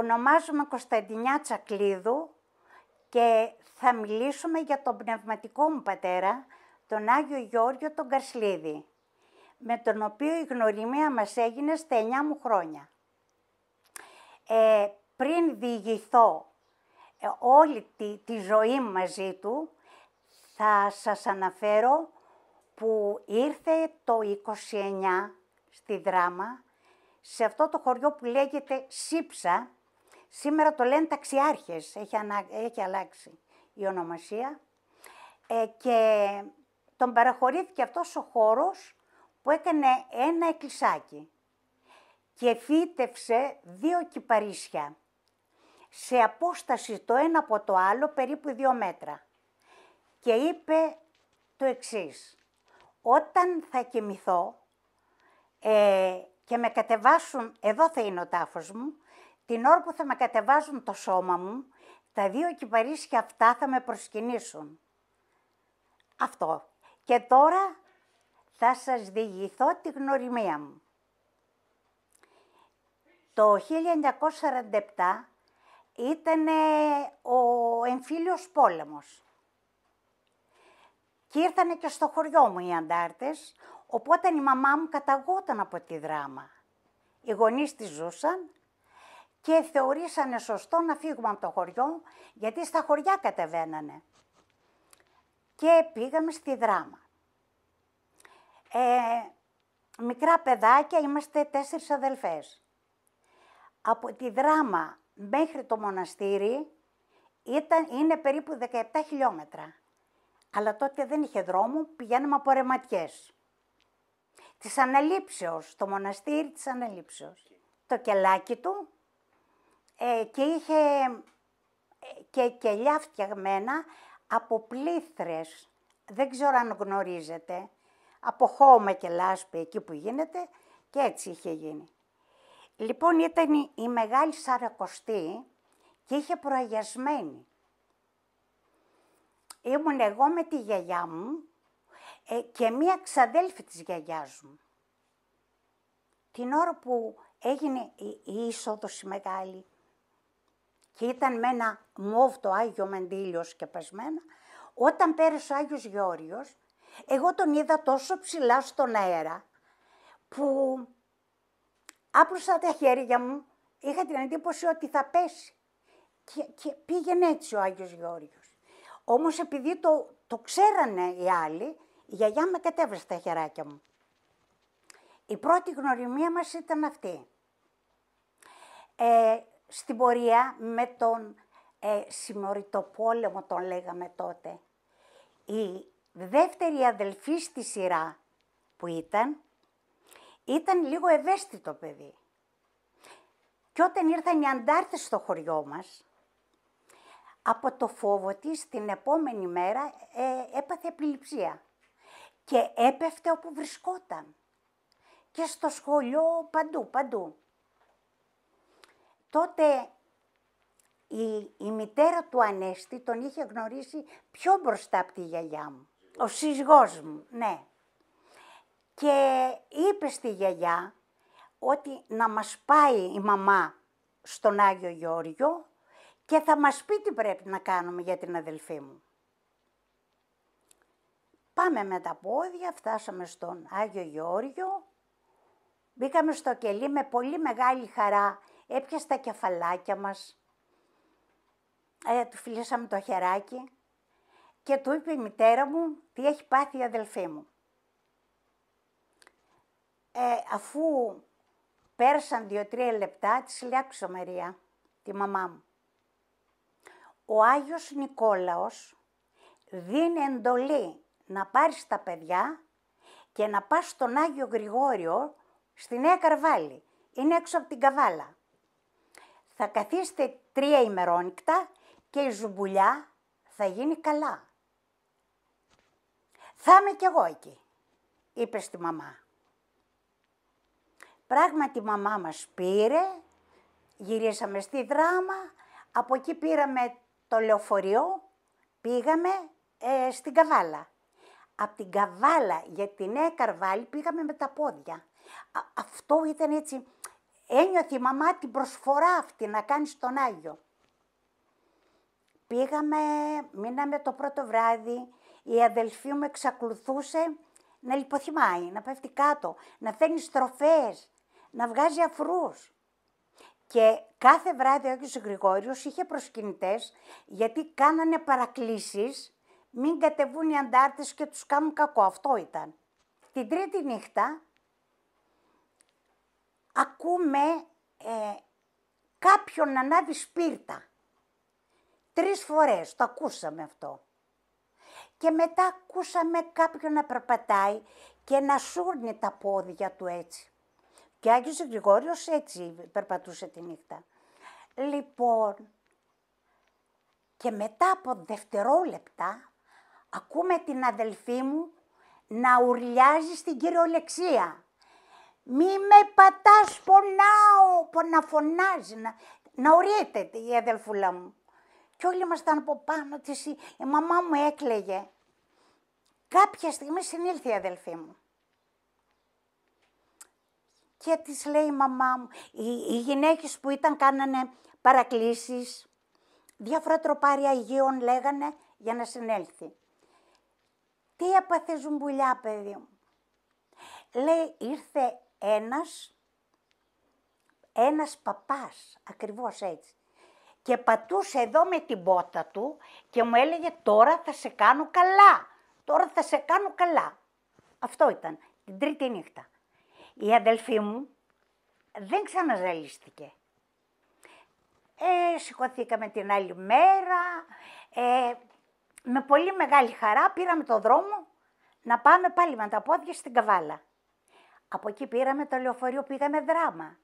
Ονομάζομαι Κωνσταντινιά Τσακλίδου και θα μιλήσουμε για τον πνευματικό μου πατέρα, τον Άγιο Γιώργιο τον Καρσλίδη, με τον οποίο η γνωριμία μας έγινε στα 9 μου χρόνια. Ε, πριν διηγηθώ ε, όλη τη, ζωή μαζί του, θα σας αναφέρω που ήρθε το 29 στη Δράμα, σε αυτό το χωριό που λέγεται Σύψα, Σήμερα το λένε ταξιάρχες, έχει, ανα... έχει αλλάξει η ονομασία. Ε, και τον παραχωρήθηκε αυτός ο χώρος που έκανε ένα εκκλησάκι και φύτευσε δύο κυπαρίσια σε απόσταση το ένα από το άλλο περίπου δύο μέτρα και είπε το εξής «Όταν θα κοιμηθώ ε, και με κατεβάσουν, εδώ θα είναι ο τάφος μου, την ώρα που θα με κατεβάζουν το σώμα μου, τα δύο κυπαρίσια αυτά θα με προσκυνήσουν. Αυτό. Και τώρα θα σας διηγηθώ τη γνωριμία μου. Το 1947 ήταν ο εμφύλιος πόλεμος. Και ήρθανε και στο χωριό μου οι αντάρτες, οπότε η μαμά μου καταγόταν από τη δράμα. Οι γονείς τη ζούσαν, και θεωρήσανε σωστό να φύγουμε από το χωριό, γιατί στα χωριά κατεβαίνανε. Και πήγαμε στη δράμα. Ε, μικρά παιδάκια, είμαστε τέσσερις αδελφές. Από τη δράμα μέχρι το μοναστήρι ήταν, είναι περίπου 17 χιλιόμετρα. Αλλά τότε δεν είχε δρόμο, πηγαίναμε από ρεματιές. Της αναλήψεως, το μοναστήρι της αναλήψεως. Το κελάκι του ε, και είχε ε, και κελιά φτιαγμένα από πλήθρες. Δεν ξέρω αν γνωρίζετε. Από χώμα και λάσπη εκεί που γίνεται και έτσι είχε γίνει. Λοιπόν ήταν η, μεγάλη Σαρακοστή και είχε προαγιασμένη. Ήμουν εγώ με τη γιαγιά μου ε, και μία ξαδέλφη της γιαγιάς μου. Την ώρα που έγινε η, η είσοδος μεγάλη, και ήταν με ένα μόβ το Άγιο και σκεπασμένο, όταν πέρασε ο Άγιος Γεώργιος, εγώ τον είδα τόσο ψηλά στον αέρα, που άπλωσα τα χέρια μου, είχα την εντύπωση ότι θα πέσει. Και, και πήγαινε έτσι ο Άγιος Γεώργιος. Όμως επειδή το, το ξέρανε οι άλλοι, η γιαγιά με κατέβρεσε τα χεράκια μου. Η πρώτη γνωριμία μας ήταν αυτή. Ε, στην πορεία με τον ε, πόλεμο τον λέγαμε τότε, η δεύτερη αδελφή στη σειρά που ήταν, ήταν λίγο ευαίσθητο παιδί. Και όταν ήρθαν οι αντάρτες στο χωριό μας, από το φόβο της την επόμενη μέρα ε, έπαθε επιληψία και έπεφτε όπου βρισκόταν. Και στο σχολείο παντού, παντού τότε η, μητέρα του Ανέστη τον είχε γνωρίσει πιο μπροστά από τη γιαγιά μου. Ο σύζυγός μου, ναι. Και είπε στη γιαγιά ότι να μας πάει η μαμά στον Άγιο Γιώργιο και θα μας πει τι πρέπει να κάνουμε για την αδελφή μου. Πάμε με τα πόδια, φτάσαμε στον Άγιο Γιώργιο, μπήκαμε στο κελί με πολύ μεγάλη χαρά έπιασε τα κεφαλάκια μας, ε, του φιλήσαμε το χεράκι και του είπε η μητέρα μου τι έχει πάθει η αδελφή μου. Ε, αφού πέρασαν δύο-τρία λεπτά, της λιάξω Μαρία, τη μαμά μου. Ο Άγιος Νικόλαος δίνει εντολή να πάρεις τα παιδιά και να πας στον Άγιο Γρηγόριο στη Νέα Καρβάλη. Είναι έξω από την Καβάλα. Θα καθίσετε τρία ημερόνυκτα και η ζουμπουλιά θα γίνει καλά. Θα είμαι κι εγώ εκεί, είπε στη μαμά. Πράγματι η μαμά μας πήρε, γυρίσαμε στη δράμα, από εκεί πήραμε το λεωφορείο, πήγαμε ε, στην Καβάλα. Από την Καβάλα για την Νέα Καρβάλη πήγαμε με τα πόδια. αυτό ήταν έτσι ένιωθε η μαμά την προσφορά αυτή να κάνεις τον Άγιο. Πήγαμε, μείναμε το πρώτο βράδυ, η αδελφή μου εξακολουθούσε να λιποθυμάει, να πέφτει κάτω, να φέρνει στροφές, να βγάζει αφρούς. Και κάθε βράδυ ο Άγιος Γρηγόριος είχε προσκυνητές γιατί κάνανε παρακλήσεις, μην κατεβούν οι αντάρτες και τους κάνουν κακό. Αυτό ήταν. Την τρίτη νύχτα ακούμε ε, κάποιον να ανάβει σπίρτα. Τρεις φορές το ακούσαμε αυτό. Και μετά ακούσαμε κάποιον να περπατάει και να σούρνει τα πόδια του έτσι. Και Άγιος Γρηγόριος έτσι περπατούσε τη νύχτα. Λοιπόν, και μετά από δευτερόλεπτα ακούμε την αδελφή μου να ουρλιάζει στην κυριολεξία. Μη με πατάς, πονάω, να φωνάζει, να, να ορίεται η αδελφούλα μου. Και όλοι ήμασταν από πάνω της, η, μαμά μου έκλαιγε. Κάποια στιγμή συνήλθε η αδελφή μου. Και της λέει η μαμά μου, οι, οι γυναίκες που ήταν κάνανε παρακλήσεις, διάφορα τροπάρια υγείων, λέγανε για να συνέλθει. Τι έπαθε ζουμπουλιά, παιδί μου. Λέει, ήρθε ένας, ένας παπάς, ακριβώς έτσι. Και πατούσε εδώ με την πότα του και μου έλεγε τώρα θα σε κάνω καλά, τώρα θα σε κάνω καλά. Αυτό ήταν, την τρίτη νύχτα. Η αδελφή μου δεν ξαναζαλίστηκε. Ε, σηκωθήκαμε την άλλη μέρα, ε, με πολύ μεγάλη χαρά πήραμε το δρόμο να πάμε πάλι με τα πόδια στην Καβάλα. Από εκεί πήραμε το λεωφορείο, πήγαμε δράμα.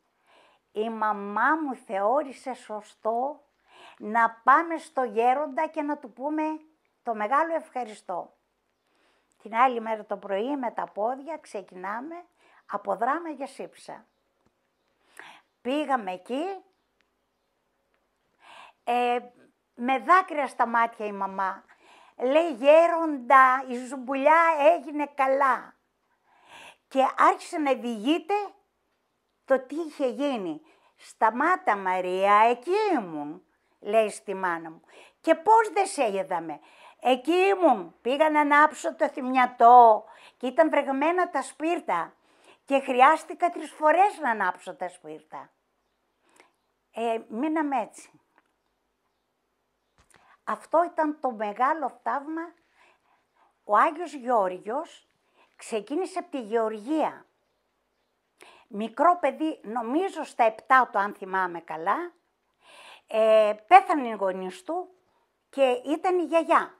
Η μαμά μου θεώρησε σωστό να πάμε στο γέροντα και να του πούμε το μεγάλο ευχαριστώ. Την άλλη μέρα το πρωί με τα πόδια ξεκινάμε από δράμα για σύψα. Πήγαμε εκεί, ε, με δάκρυα στα μάτια η μαμά. Λέει γέροντα, η ζουμπουλιά έγινε καλά και άρχισε να διηγείται το τι είχε γίνει. «Σταμάτα Μαρία, εκεί ήμουν», λέει στη μάνα μου. «Και πώς δεν σε είδαμε». Εκεί ήμουν, πήγα να ανάψω το θυμιατό και ήταν βρεγμένα τα σπίρτα και χρειάστηκα τρεις φορές να ανάψω τα σπίρτα. Ε, μείναμε έτσι. Αυτό ήταν το μεγάλο θαύμα. Ο Άγιος Γιώργος Ξεκίνησε από τη Γεωργία. Μικρό παιδί, νομίζω στα επτά το αν θυμάμαι καλά, ε, πέθανε οι γονείς του και ήταν η γιαγιά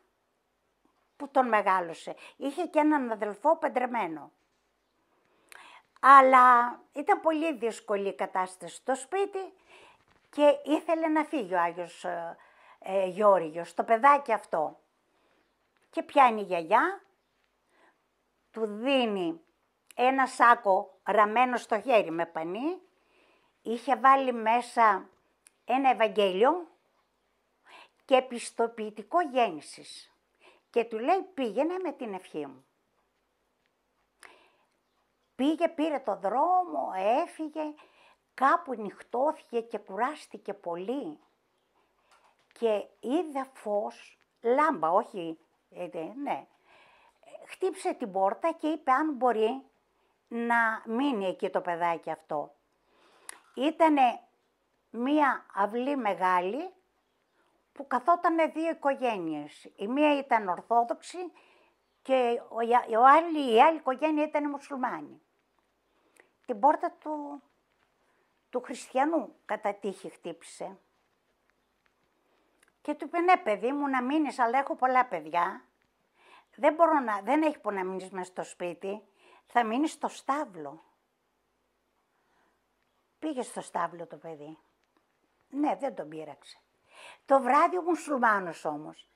που τον μεγάλωσε. Είχε και έναν αδελφό πεντρεμένο. Αλλά ήταν πολύ δύσκολη η κατάσταση στο σπίτι και ήθελε να φύγει ο Άγιος ε, ε το παιδάκι αυτό. Και πιάνει η γιαγιά του δίνει ένα σάκο ραμμένο στο χέρι με πανί, είχε βάλει μέσα ένα Ευαγγέλιο και πιστοποιητικό γέννησης. Και του λέει πήγαινε με την ευχή μου. Πήγε, πήρε το δρόμο, έφυγε, κάπου νυχτώθηκε και κουράστηκε πολύ. Και είδε φως, λάμπα, όχι, ε, ναι, Χτύπησε την πόρτα και είπε αν μπορεί να μείνει εκεί το παιδάκι αυτό. Ήτανε μία αυλή μεγάλη που καθότανε δύο οικογένειες. Η μία ήταν Ορθόδοξη και ο άλλη, η άλλη οικογένεια ήταν Μουσουλμάνη. Την πόρτα του, του χριστιανού κατά τύχη χτύπησε. Και του είπε, ναι παιδί μου να μείνεις, αλλά έχω πολλά παιδιά δεν, μπορώ να, δεν έχει που να μείνεις μέσα στο σπίτι, θα μείνεις στο στάβλο. Πήγε στο στάβλο το παιδί. Ναι, δεν τον πείραξε. Το βράδυ ο μουσουλμάνος όμως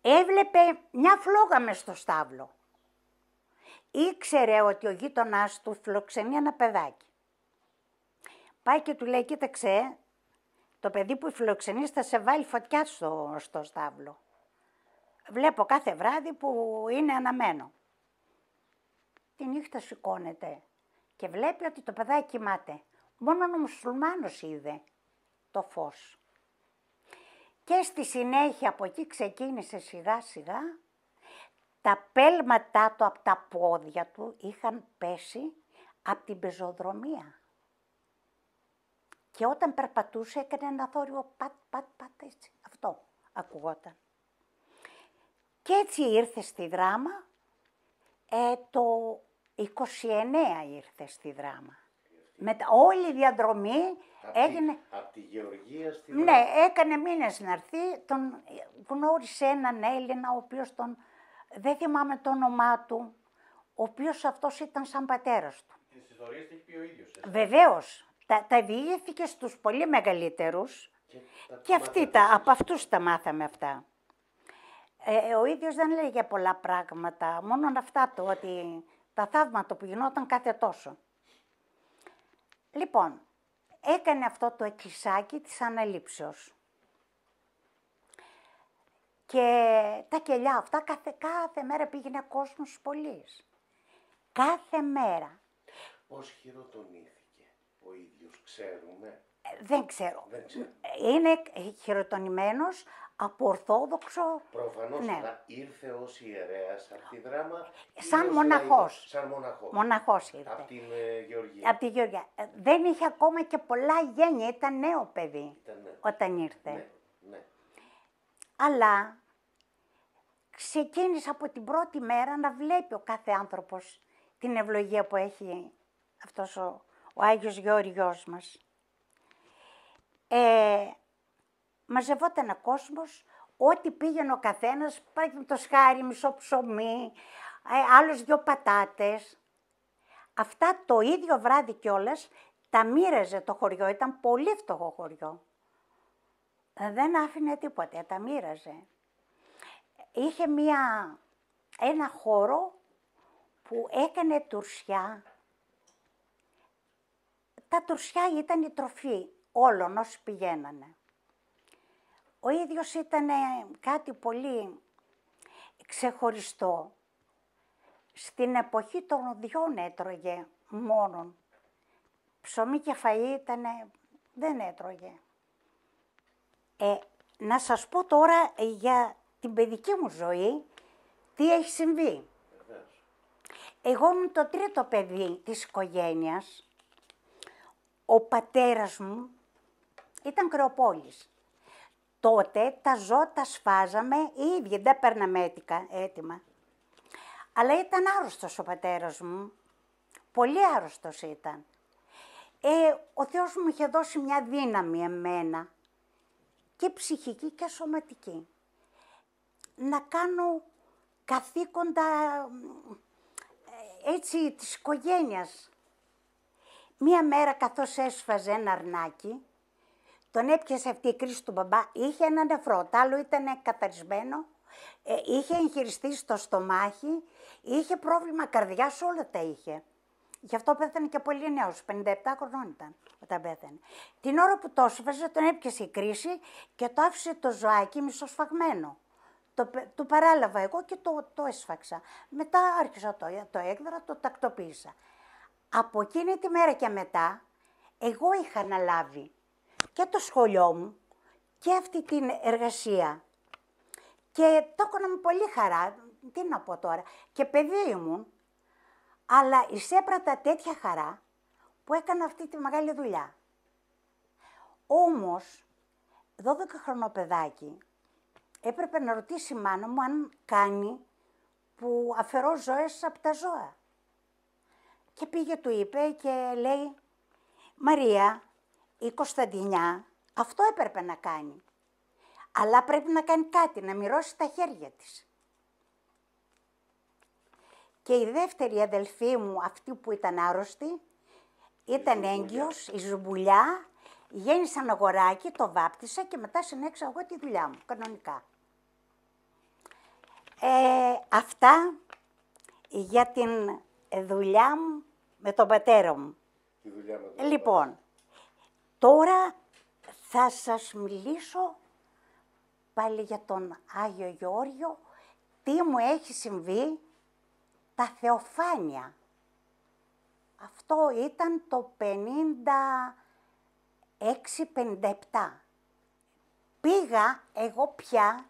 έβλεπε μια φλόγα μες στο στάβλο. Ήξερε ότι ο γείτονάς του φιλοξενεί ένα παιδάκι. Πάει και του λέει, κοίταξε, το παιδί που φιλοξενείς θα σε βάλει φωτιά στο, στο στάβλο βλέπω κάθε βράδυ που είναι αναμένο. Τη νύχτα σηκώνεται και βλέπει ότι το παιδάκι κοιμάται. Μόνο ο μουσουλμάνος είδε το φως. Και στη συνέχεια από εκεί ξεκίνησε σιγά σιγά. Τα πέλματά του από τα πόδια του είχαν πέσει από την πεζοδρομία. Και όταν περπατούσε έκανε ένα θόρυβο πατ, πατ, πατ, έτσι. Αυτό ακουγόταν. Και έτσι ήρθε στη δράμα, ε, το 29 ήρθε στη δράμα. Με, όλη η διαδρομή έγινε... Από τη Γεωργία στη ναι, δράμα. Ναι, έκανε μήνες να έρθει, τον γνώρισε έναν Έλληνα, ο οποίος τον... Δεν θυμάμαι το όνομά του, ο οποίος αυτός ήταν σαν πατέρας του. Τις ιστορίες έχει πει ο ίδιος. Έτσι. Βεβαίως. Τα, τα διηγήθηκε στους πολύ μεγαλύτερους και, τα, από αυτούς τα μάθαμε αυτά. Ε, ε, ο ίδιος δεν λέγε πολλά πράγματα, μόνο αυτά το ότι τα θαύματα που γινόταν κάθε τόσο. Λοιπόν, έκανε αυτό το εκκλησάκι της αναλήψεως. Και τα κελιά αυτά κάθε, κάθε μέρα πήγαινε κόσμος στους Κάθε μέρα. Πώς χειροτονήθηκε ο ίδιος, ξέρουμε. Ε, δεν ξέρω. Δεν ξέρω. Είναι χειροτονημένος από Ορθόδοξο. Προφανώς ναι. ήρθε ως ιερέας από τη δράμα. Σαν μοναχό. Σαν μοναχός. Μοναχός ήρθε. Από την ε, Γεωργία. Από τη Γεωργία. Ε, δεν είχε ακόμα και πολλά γένεια. Ήταν νέο παιδί όταν ήρθε. Ναι. ναι. Αλλά ξεκίνησε από την πρώτη μέρα να βλέπει ο κάθε άνθρωπος την ευλογία που έχει αυτός ο, ο Άγιος Γεωργιός μας. Ε, μαζευόταν ο κόσμος, ό,τι πήγαινε ο καθένας, το σχάρι, μισό ψωμί, ε, άλλους δυο πατάτες. Αυτά το ίδιο βράδυ κιόλας τα μοίραζε το χωριό, ήταν πολύ φτωχό χωριό. Ε, δεν άφηνε τίποτα, τα μοίραζε. Είχε μία, ένα χώρο που έκανε τουρσιά. Τα τουρσιά ήταν η τροφή όλων όσοι πηγαίνανε. Ο ίδιος ήταν κάτι πολύ ξεχωριστό. Στην εποχή των δύο έτρωγε μόνον. Ψωμί και φαΐ ήταν, δεν έτρωγε. Ε, να σας πω τώρα ε, για την παιδική μου ζωή τι έχει συμβεί. Εγώ ήμουν το τρίτο παιδί της οικογένειας. Ο πατέρας μου ήταν κρεοπόλης. Τότε τα ζώα τα σφάζαμε οι ίδιοι, δεν παίρναμε έτοιμα. Αλλά ήταν άρρωστος ο πατέρας μου. Πολύ άρρωστος ήταν. Ε, ο Θεός μου είχε δώσει μια δύναμη εμένα, και ψυχική και σωματική. Να κάνω καθήκοντα ε, έτσι της οικογένειας. Μία μέρα καθώς έσφαζε ένα αρνάκι, τον έπιασε αυτή η κρίση του μπαμπά. Είχε ένα νεφρό. Το άλλο ήταν καταρισμένο. Ε, είχε εγχειριστεί στο στομάχι. Είχε πρόβλημα καρδιάς. Όλα τα είχε. Γι' αυτό πέθανε και πολύ νέος. 57 χρονών ήταν όταν πέθανε. Την ώρα που το έσφαζε, τον έπιασε η κρίση και το άφησε το ζωάκι μισοσφαγμένο. Το, το παράλαβα εγώ και το, το έσφαξα. Μετά άρχισα το, το έκδρα, το τακτοποίησα. Από εκείνη τη μέρα και μετά, εγώ είχα αναλάβει και το σχολείο μου και αυτή την εργασία. Και το έκανα με πολύ χαρά, τι να πω τώρα, και παιδί μου. αλλά εισέπρατα τέτοια χαρά που έκανα αυτή τη μεγάλη δουλειά. Όμως, 12 χρονοπαιδάκι, έπρεπε να ρωτήσει η μάνα μου αν κάνει που αφαιρώ ζωές από τα ζώα. Και πήγε, του είπε και λέει, Μαρία, η Κωνσταντινιά αυτό έπρεπε να κάνει. Αλλά πρέπει να κάνει κάτι, να μοιρώσει τα χέρια της. Και η δεύτερη αδελφή μου, αυτή που ήταν άρρωστη, ήταν έγκυος, η Ζουμπουλιά, γέννησα ένα αγοράκι, το βάπτισα και μετά συνέχισα εγώ τη δουλειά μου, κανονικά. Ε, αυτά για την δουλειά μου με τον πατέρα μου. Τη λοιπόν, Τώρα θα σας μιλήσω πάλι για τον Άγιο Γιώργιο, τι μου έχει συμβεί, τα θεοφάνια. Αυτό ήταν το 56-57. Πήγα εγώ πια,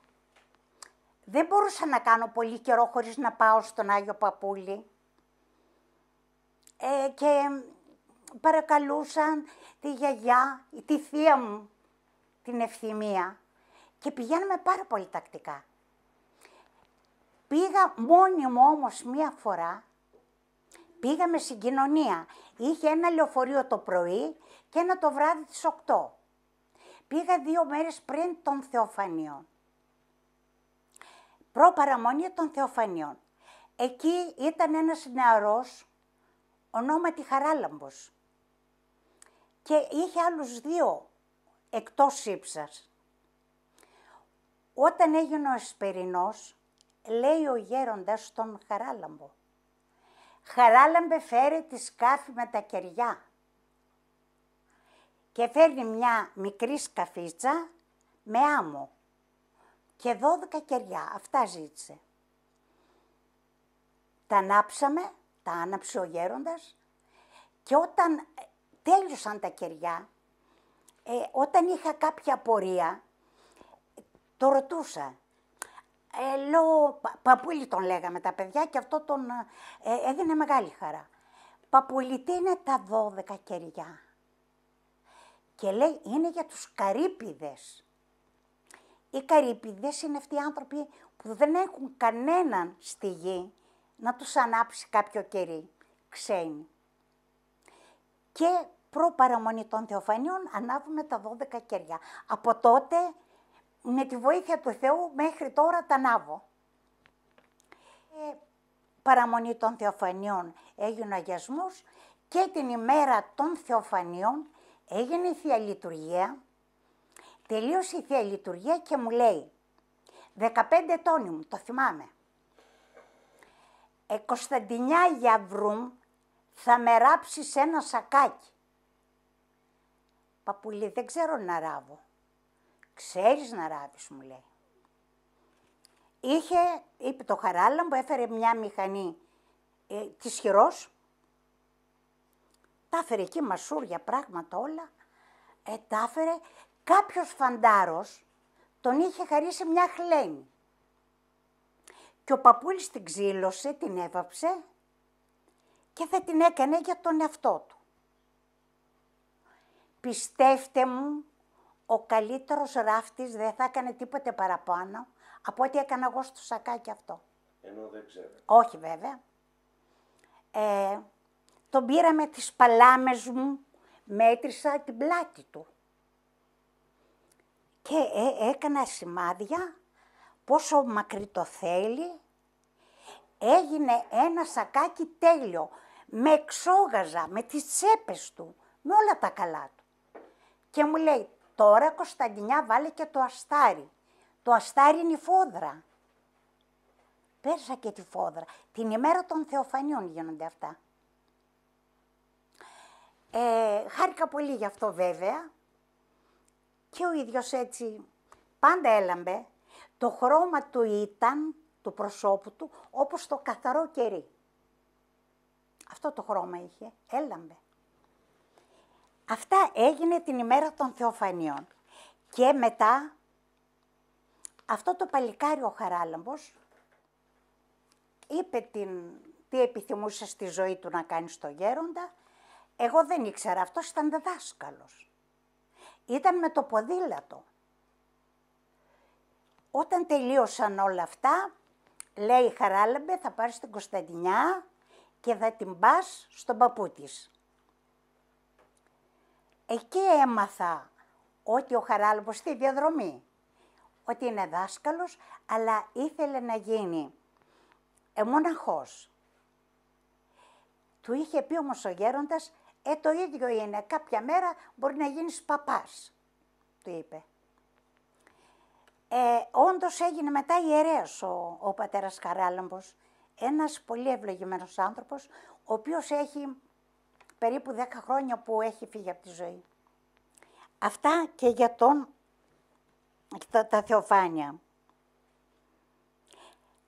δεν μπορούσα να κάνω πολύ καιρό χωρίς να πάω στον Άγιο Παπούλη. Ε, και παρακαλούσαν τη γιαγιά, τη θεία μου, την ευθυμία και πηγαίναμε πάρα πολύ τακτικά. Πήγα μόνη μου όμως μία φορά, πήγαμε συγκοινωνία. Είχε ένα λεωφορείο το πρωί και ένα το βράδυ της 8. Πήγα δύο μέρες πριν των Θεοφανιών. Προπαραμονή των Θεοφανιών. Εκεί ήταν ένας νεαρός, ονόματι Χαράλαμπος και είχε άλλους δύο εκτός ύψας. Όταν έγινε ο Εσπερινός, λέει ο γέροντας στον Χαράλαμπο, «Χαράλαμπε φέρε τη σκάφη με τα κεριά» και φέρνει μια μικρή σκαφίτσα με άμμο και δώδεκα κεριά. Αυτά ζήτησε. Τα ανάψαμε, τα άναψε ο γέροντας και όταν τέλειωσαν τα κεριά, ε, όταν είχα κάποια πορεία, το ρωτούσα. Ε, λέω, παπούλι τον λέγαμε τα παιδιά και αυτό τον ε, έδινε μεγάλη χαρά. Παπούλι, τι είναι τα δώδεκα κεριά. Και λέει, είναι για τους καρύπιδες. Οι καρύπιδες είναι αυτοί οι άνθρωποι που δεν έχουν κανέναν στη γη να τους ανάψει κάποιο κερί, ξένοι και προπαραμονή των Θεοφανίων ανάβουμε τα 12 κέρια. Από τότε, με τη βοήθεια του Θεού, μέχρι τώρα τα ανάβω. παραμονή των Θεοφανίων έγινε ο Αγιασμός και την ημέρα των Θεοφανίων έγινε η Θεία Λειτουργία. Τελείωσε η Θεία Λειτουργία και μου λέει, 15 ετών μου, το θυμάμαι. Ε, για Γιαβρούμ, θα με ράψεις ένα σακάκι. Παπουλή, δεν ξέρω να ράβω. Ξέρεις να ράβεις, μου λέει. Είχε, είπε το χαράλαμπο, μου, έφερε μια μηχανή ε, της χειρός. Τα έφερε εκεί μασούρια, πράγματα όλα. Ετάφερε τα έφερε. Κάποιος φαντάρος τον είχε χαρίσει μια χλένη. Και ο παππούλης την ξύλωσε, την έβαψε και θα την έκανε για τον εαυτό του. Πιστεύτε μου, ο καλύτερος ράφτης δεν θα έκανε τίποτε παραπάνω από ό,τι έκανα εγώ στο σακάκι αυτό. Ενώ δεν ξέρω. Όχι βέβαια. Ε, τον πήρα με τις παλάμες μου, μέτρησα την πλάτη του. Και ε, έκανα σημάδια πόσο μακρύ το θέλει. Έγινε ένα σακάκι τέλειο με εξόγαζα με τις τσέπες του, με όλα τα καλά του. Και μου λέει, τώρα Κωνσταντινιά βάλε και το αστάρι. Το αστάρι είναι η φόδρα. Πέρασα και τη φόδρα. Την ημέρα των Θεοφανιών γίνονται αυτά. Ε, χάρηκα πολύ γι' αυτό βέβαια. Και ο ίδιος έτσι πάντα έλαμπε. Το χρώμα του ήταν, του προσώπου του, όπως το καθαρό κερί. Αυτό το χρώμα είχε, έλαμπε. Αυτά έγινε την ημέρα των Θεοφανιών. Και μετά αυτό το παλικάρι ο Χαράλαμπος είπε την, τι επιθυμούσε στη ζωή του να κάνει στο γέροντα. Εγώ δεν ήξερα, αυτός ήταν δάσκαλος. Ήταν με το ποδήλατο. Όταν τελείωσαν όλα αυτά, λέει Χαράλαμπε θα πάρεις στην Κωνσταντινιά και θα την πας στον παππού της. Εκεί έμαθα ότι ο Χαράλαμπος στη διαδρομή, ότι είναι δάσκαλος, αλλά ήθελε να γίνει μοναχός. Του είχε πει όμως ο γέροντας, ε, το ίδιο είναι, κάποια μέρα μπορεί να γίνεις παπάς, του είπε. Ε, όντως έγινε μετά ιερέας ο, ο πατέρας Χαράλαμπος ένας πολύ ευλογημένος άνθρωπος, ο οποίος έχει περίπου 10 χρόνια που έχει φύγει από τη ζωή. Αυτά και για τον, τα, τα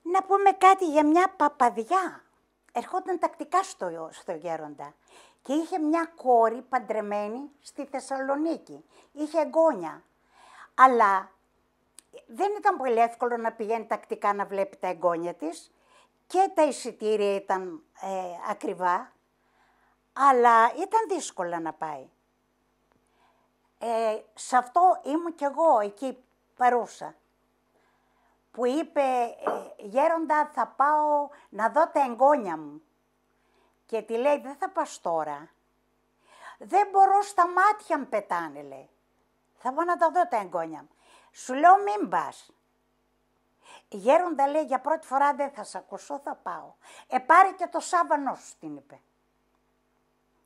Να πούμε κάτι για μια παπαδιά. Ερχόταν τακτικά στο, στο γέροντα και είχε μια κόρη παντρεμένη στη Θεσσαλονίκη. Είχε εγγόνια. Αλλά δεν ήταν πολύ εύκολο να πηγαίνει τακτικά να βλέπει τα εγγόνια της, και τα εισιτήρια ήταν ε, ακριβά, αλλά ήταν δύσκολα να πάει. Ε, σε αυτό ήμουν κι εγώ εκεί παρούσα, που είπε ε, «Γέροντα, θα πάω να δω τα εγγόνια μου». Και τη λέει «Δεν θα πας τώρα, δεν μπορώ στα μάτια μου πετάνε», λέει. «Θα πάω να τα δω τα εγγόνια μου». Σου λέω «Μην πας» γέροντα λέει για πρώτη φορά δεν θα σε ακούσω, θα πάω. Ε, πάρε και το σάβανό σου, την είπε.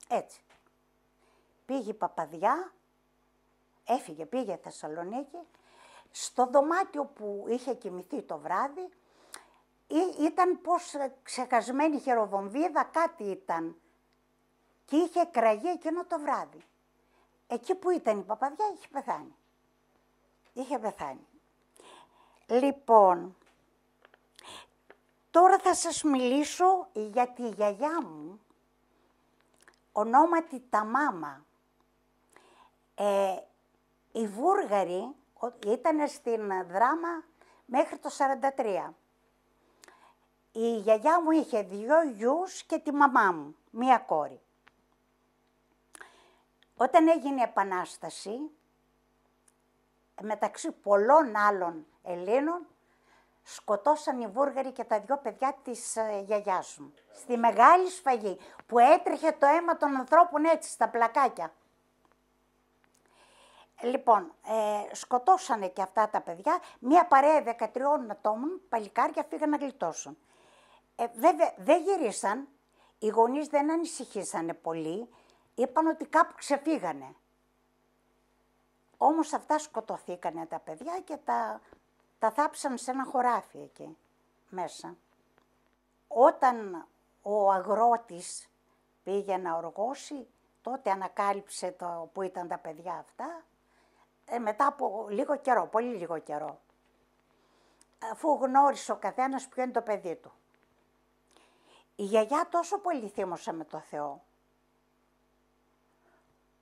Έτσι. Πήγε η παπαδιά, έφυγε, πήγε η Θεσσαλονίκη. Στο δωμάτιο που είχε κοιμηθεί το βράδυ, ήταν πως ξεχασμένη χεροβομβίδα, κάτι ήταν. Και είχε κραγεί εκείνο το βράδυ. Εκεί που ήταν η παπαδιά είχε πεθάνει. Είχε πεθάνει. Λοιπόν, τώρα θα σας μιλήσω για τη γιαγιά μου, ονόματι τα μάμα. Ε, οι ήταν στην δράμα μέχρι το 43. Η γιαγιά μου είχε δύο γιους και τη μαμά μου, μία κόρη. Όταν έγινε η Επανάσταση, μεταξύ πολλών άλλων Ελλήνων, σκοτώσαν οι Βούργαροι και τα δυο παιδιά της ε, γιαγιάς μου. Στη μεγάλη σφαγή που έτρεχε το αίμα των ανθρώπων έτσι στα πλακάκια. Λοιπόν, ε, σκοτώσανε και αυτά τα παιδιά. Μία παρέα 13 ατόμων, παλικάρια, φύγαν να γλιτώσουν. Ε, βέβαια, δεν γυρίσαν. Οι γονείς δεν ανησυχήσανε πολύ. Είπαν ότι κάπου ξεφύγανε. Όμως αυτά σκοτωθήκανε τα παιδιά και τα, τα θάψαν σε ένα χωράφι εκεί μέσα. Όταν ο αγρότης πήγε να οργώσει, τότε ανακάλυψε το, που ήταν τα παιδιά αυτά, ε, μετά από λίγο καιρό, πολύ λίγο καιρό, αφού γνώρισε ο καθένας ποιο είναι το παιδί του. Η γιαγιά τόσο πολύ θύμωσε με το Θεό,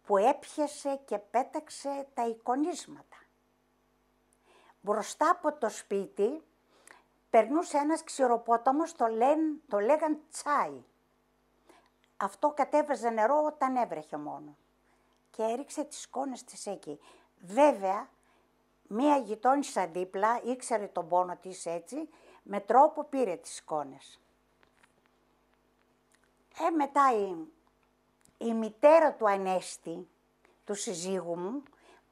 που έπιασε και πέταξε τα εικονίσματα. Μπροστά από το σπίτι περνούσε ένας ξηροπόταμος, το, λέν, το λέγαν τσάι. Αυτό κατέβαζε νερό όταν έβρεχε μόνο. Και έριξε τις σκόνες της εκεί. Βέβαια, μία γειτόνισσα δίπλα ήξερε τον πόνο της έτσι, με τρόπο πήρε τις σκόνες. Ε, μετά η η μητέρα του Ανέστη, του συζύγου μου,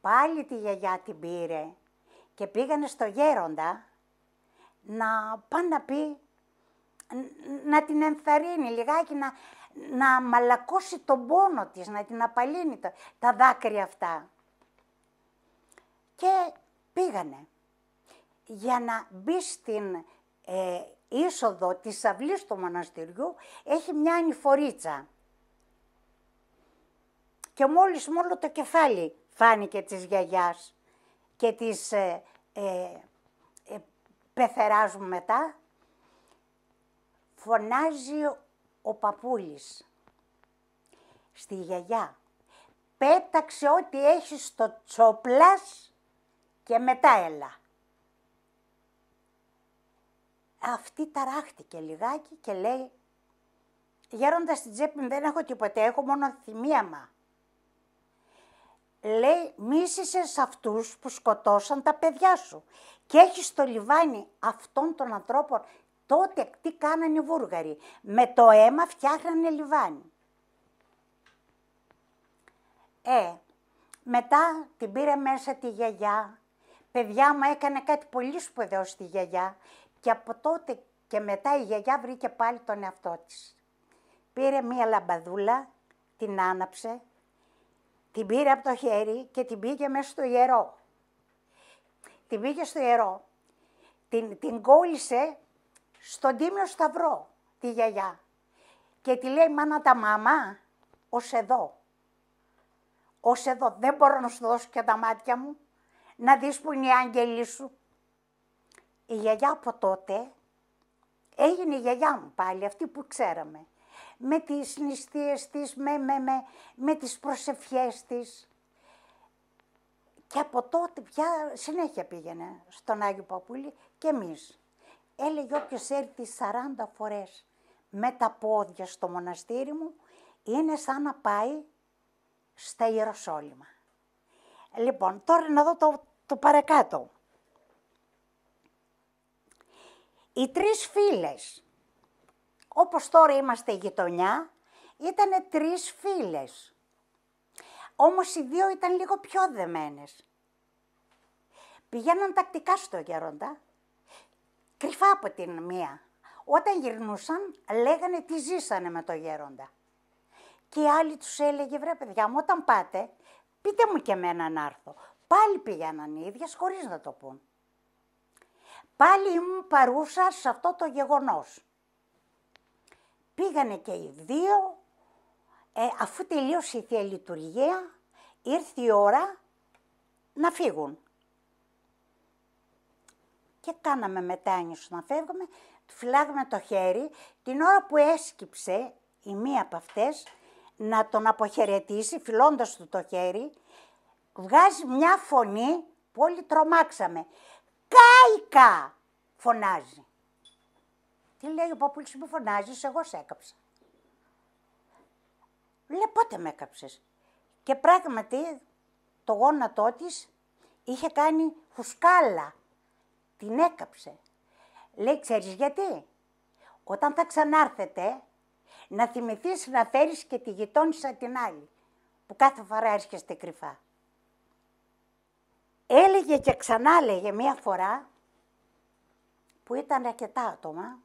πάλι τη γιαγιά την πήρε και πήγανε στο γέροντα να πάνε να πει, να την ενθαρρύνει λιγάκι, να, να μαλακώσει τον πόνο της, να την απαλύνει τα δάκρυα αυτά. Και πήγανε για να μπει στην ε, είσοδο της αυλής του μοναστηριού, έχει μια ανηφορίτσα και μόλις μόνο το κεφάλι φάνηκε της γιαγιάς και της ε, ε, ε μετά, φωνάζει ο παππούλης στη γιαγιά. Πέταξε ό,τι έχεις στο τσόπλας και μετά έλα. Αυτή ταράχτηκε λιγάκι και λέει «Γέροντας την τσέπη δεν έχω τίποτα, έχω μόνο θυμίαμα» λέει σε αυτούς που σκοτώσαν τα παιδιά σου και έχεις το λιβάνι αυτών των ανθρώπων, τότε τι κάνανε οι Βούργαροι. Με το αίμα φτιάχνανε λιβάνι. Ε, μετά την πήρε μέσα τη γιαγιά. Παιδιά μου έκανε κάτι πολύ σπουδαίο στη γιαγιά και από τότε και μετά η γιαγιά βρήκε πάλι τον εαυτό της. Πήρε μία λαμπαδούλα, την άναψε, την πήρε από το χέρι και την πήγε μέσα στο ιερό. Την πήγε στο ιερό, την, την κόλλησε στον Τίμιο Σταυρό, τη γιαγιά. Και τη λέει, μάνα τα μαμά, ως εδώ. Ως εδώ, δεν μπορώ να σου δώσω και τα μάτια μου, να δεις που είναι η άγγελή σου. Η γιαγιά από τότε έγινε η γιαγιά μου πάλι, αυτή που ξέραμε με τις νηστείες της, με, με, με, με τις προσευχές της. Και από τότε πια συνέχεια πήγαινε στον Άγιο Παπούλη και εμείς. Έλεγε όποιος έρθει 40 φορές με τα πόδια στο μοναστήρι μου, είναι σαν να πάει στα Ιεροσόλυμα. Λοιπόν, τώρα να δω το, το παρακάτω. Οι τρεις φίλες όπως τώρα είμαστε η γειτονιά, ήταν τρεις φίλες. Όμως οι δύο ήταν λίγο πιο δεμένες. Πηγαίναν τακτικά στο γέροντα, κρυφά από την μία. Όταν γυρνούσαν, λέγανε τι ζήσανε με το γέροντα. Και η άλλη τους έλεγε, βρε παιδιά μου, όταν πάτε, πείτε μου και εμένα να έρθω. Πάλι πηγαίναν οι ίδιες χωρίς να το πούν. Πάλι ήμουν παρούσα σε αυτό το γεγονός. Πήγανε και οι δύο, ε, αφού τελείωσε η Θεία Λειτουργία, ήρθε η ώρα να φύγουν. Και κάναμε μετάνιους να φεύγουμε, του φυλάγαμε το χέρι, την ώρα που έσκυψε η μία από αυτές να τον αποχαιρετήσει, φιλώντας του το χέρι, βγάζει μια φωνή που όλοι τρομάξαμε. «Κάικα» φωνάζει. Και λέει ο Πόπουλης, μου φωνάζεις, εγώ σε έκαψα. Λέει πότε με έκαψες. Και πράγματι το γόνατό της είχε κάνει φουσκάλα. Την έκαψε. Λέει, ξέρεις γιατί. Όταν θα ξανάρθετε, να θυμηθείς να φέρεις και τη γειτόνισσα την άλλη, που κάθε φορά έρχεστε κρυφά. Έλεγε και ξανά, λέγε μία φορά, που ήταν αρκετά άτομα,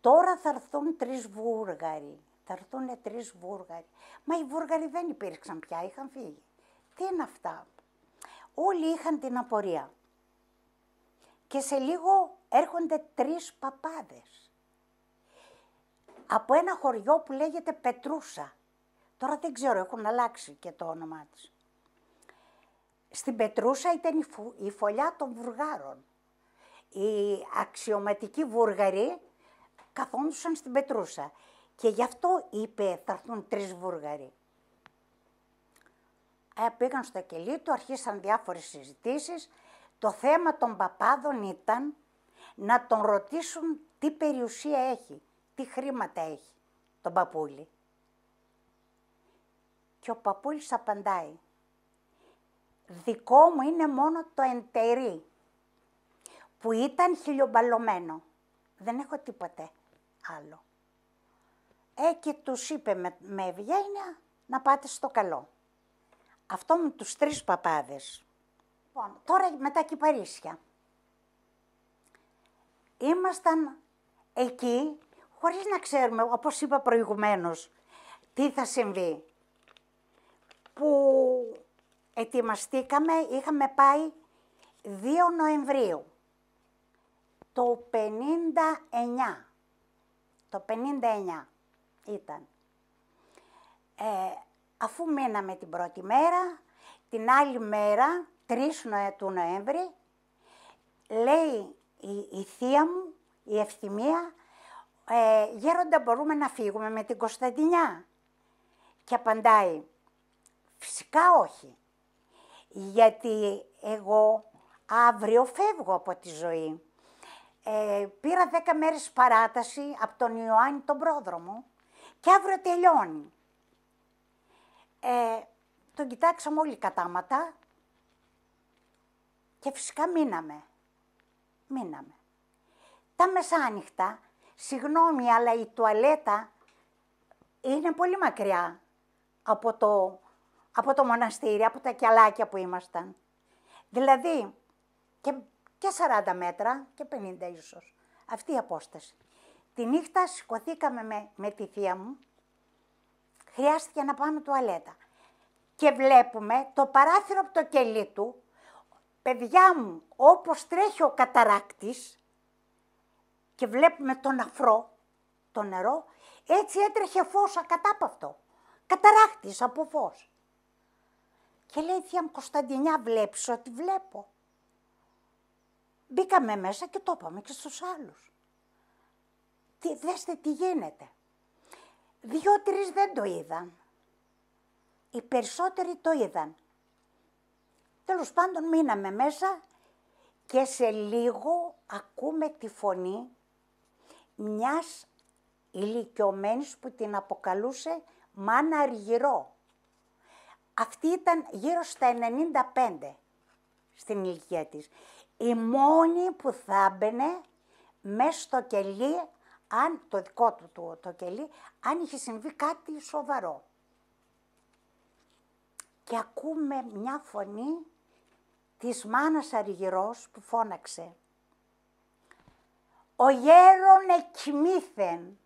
Τώρα θα έρθουν τρεις Βούργαροι. Θα έρθουν τρεις Βούργαροι. Μα οι Βούργαροι δεν υπήρξαν πια, είχαν φύγει. Τι είναι αυτά. Όλοι είχαν την απορία. Και σε λίγο έρχονται τρεις παπάδες. Από ένα χωριό που λέγεται Πετρούσα. Τώρα δεν ξέρω, έχουν αλλάξει και το όνομά της. Στην Πετρούσα ήταν η, φωλιά των Βουργάρων. Οι αξιωματικοί Βούργαροι καθόντουσαν στην Πετρούσα. Και γι' αυτό είπε θα έρθουν τρεις Βούργαροι. Ε, πήγαν στο κελί του, αρχίσαν διάφορες συζητήσεις. Το θέμα των παπάδων ήταν να τον ρωτήσουν τι περιουσία έχει, τι χρήματα έχει τον παππούλη. Και ο παππούλης απαντάει, δικό μου είναι μόνο το εντερί, που ήταν χιλιομπαλωμένο. Δεν έχω τίποτε άλλο. Ε, τους είπε με, με ευγένεια να πάτε στο καλό. Αυτό με τους τρεις παπάδες. Λοιπόν, τώρα μετά Κυπαρίσια. Ήμασταν εκεί, χωρίς να ξέρουμε, όπως είπα προηγουμένως, τι θα συμβεί. Που ετοιμαστήκαμε, είχαμε πάει 2 Νοεμβρίου, το 59 το 59 ήταν. Ε, αφού μείναμε την πρώτη μέρα, την άλλη μέρα, 3 του Νοέμβρη, λέει η, η θεία μου, η ευθυμία, ε, «Γέροντα, μπορούμε να φύγουμε με την Κωνσταντινιά». Και απαντάει, «Φυσικά όχι, γιατί εγώ αύριο φεύγω από τη ζωή». Ε, πήρα 10 μέρες παράταση από τον Ιωάννη τον πρόδρομο και αύριο τελειώνει. Ε, τον κοιτάξαμε όλοι κατάματα και φυσικά μείναμε. Μείναμε. Τα μεσάνυχτα, συγγνώμη, αλλά η τουαλέτα είναι πολύ μακριά από το, από το μοναστήρι, από τα κιαλάκια που ήμασταν. Δηλαδή, και και 40 μέτρα και 50 ίσως. Αυτή η απόσταση. Τη νύχτα σηκωθήκαμε με, τη θεία μου, χρειάστηκε να πάμε τουαλέτα. Και βλέπουμε το παράθυρο από το κελί του, παιδιά μου, όπως τρέχει ο καταράκτης, και βλέπουμε τον αφρό, το νερό, έτσι έτρεχε φως ακατάπαυτο. Καταράκτης από φως. Και λέει, θεία μου Κωνσταντινιά, βλέπεις ότι βλέπω. Μπήκαμε μέσα και το είπαμε και στους άλλους. Τι, δέστε τι γίνεται. Δυο-τρεις δεν το είδαν. Οι περισσότεροι το είδαν. Τέλος πάντων μείναμε μέσα και σε λίγο ακούμε τη φωνή μιας ηλικιωμένης που την αποκαλούσε μάνα αργυρό. Αυτή ήταν γύρω στα 95 στην ηλικία της η μόνη που θα έμπαινε μέσα στο κελί, αν, το δικό του το, κελί, αν είχε συμβεί κάτι σοβαρό. Και ακούμε μια φωνή της μάνας Αργυρός που φώναξε. «Ο γέρον εκμήθεν».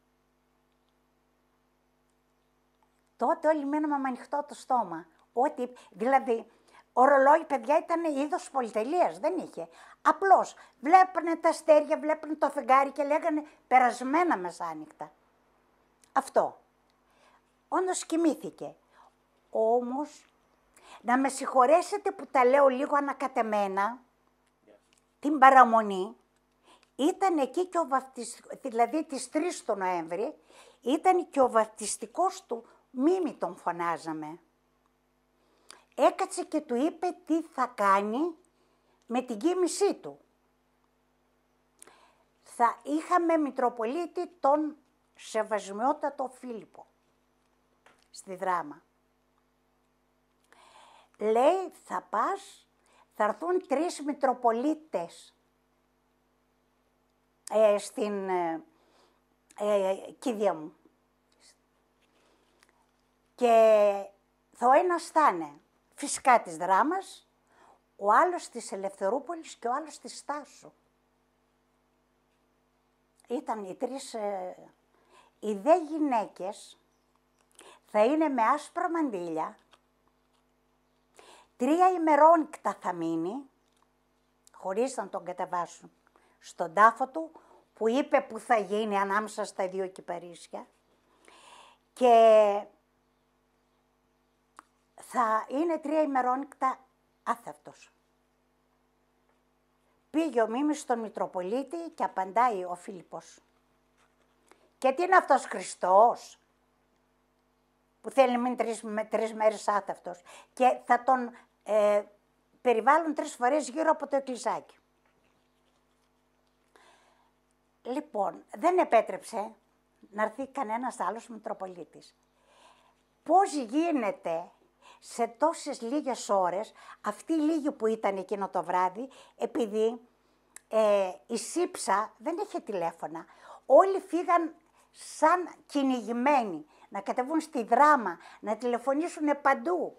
Τότε όλοι μέναμε με ανοιχτό το στόμα. Ό,τι, δηλαδή, ο ρολόι παιδιά, ήταν είδος πολυτελείας, δεν είχε. Απλώς βλέπανε τα αστέρια, βλέπανε το φεγγάρι και λέγανε περασμένα μεσάνυχτα. Αυτό. Όντως κοιμήθηκε. Όμως, να με συγχωρέσετε που τα λέω λίγο ανακατεμένα, την παραμονή, ήταν εκεί και ο βαπτιστικός, δηλαδή τις 3 του Νοέμβρη, ήταν και ο βαπτιστικός του Μίμη τον φωνάζαμε έκατσε και του είπε τι θα κάνει με την κίνησή του. Θα είχαμε Μητροπολίτη τον Σεβασμιότατο Φίλιππο στη δράμα. Λέει θα πας, θα έρθουν τρεις Μητροπολίτες ε, στην ε, ε, μου. Και θα ο ένας θα είναι φυσικά της δράμας, ο άλλος της Ελευθερούπολης και ο άλλος της Στάσου. Ήταν οι τρεις... Ε, οι δε γυναίκες θα είναι με άσπρα μαντήλια, τρία ημερόνικτα θα μείνει, χωρίς να τον κατεβάσουν, στον τάφο του, που είπε που θα γίνει ανάμεσα στα δύο κυπαρίσια. Και θα είναι τρία ημερόνικτα άθευτος. Πήγε ο Μίμης στον Μητροπολίτη και απαντάει ο Φίλιππος. Και τι είναι αυτός Χριστός που θέλει να μείνει τρεις, με, τρεις μέρες άθευτος. και θα τον ε, περιβάλλουν τρεις φορές γύρω από το εκκλησάκι. Λοιπόν, δεν επέτρεψε να έρθει κανένας άλλος Μητροπολίτης. Πώς γίνεται σε τόσες λίγες ώρες, αυτοί οι λίγη που ήταν εκείνο το βράδυ, επειδή ε, η Σύψα δεν είχε τηλέφωνα, όλοι φύγαν σαν κυνηγημένοι, να κατεβούν στη δράμα, να τηλεφωνήσουν παντού,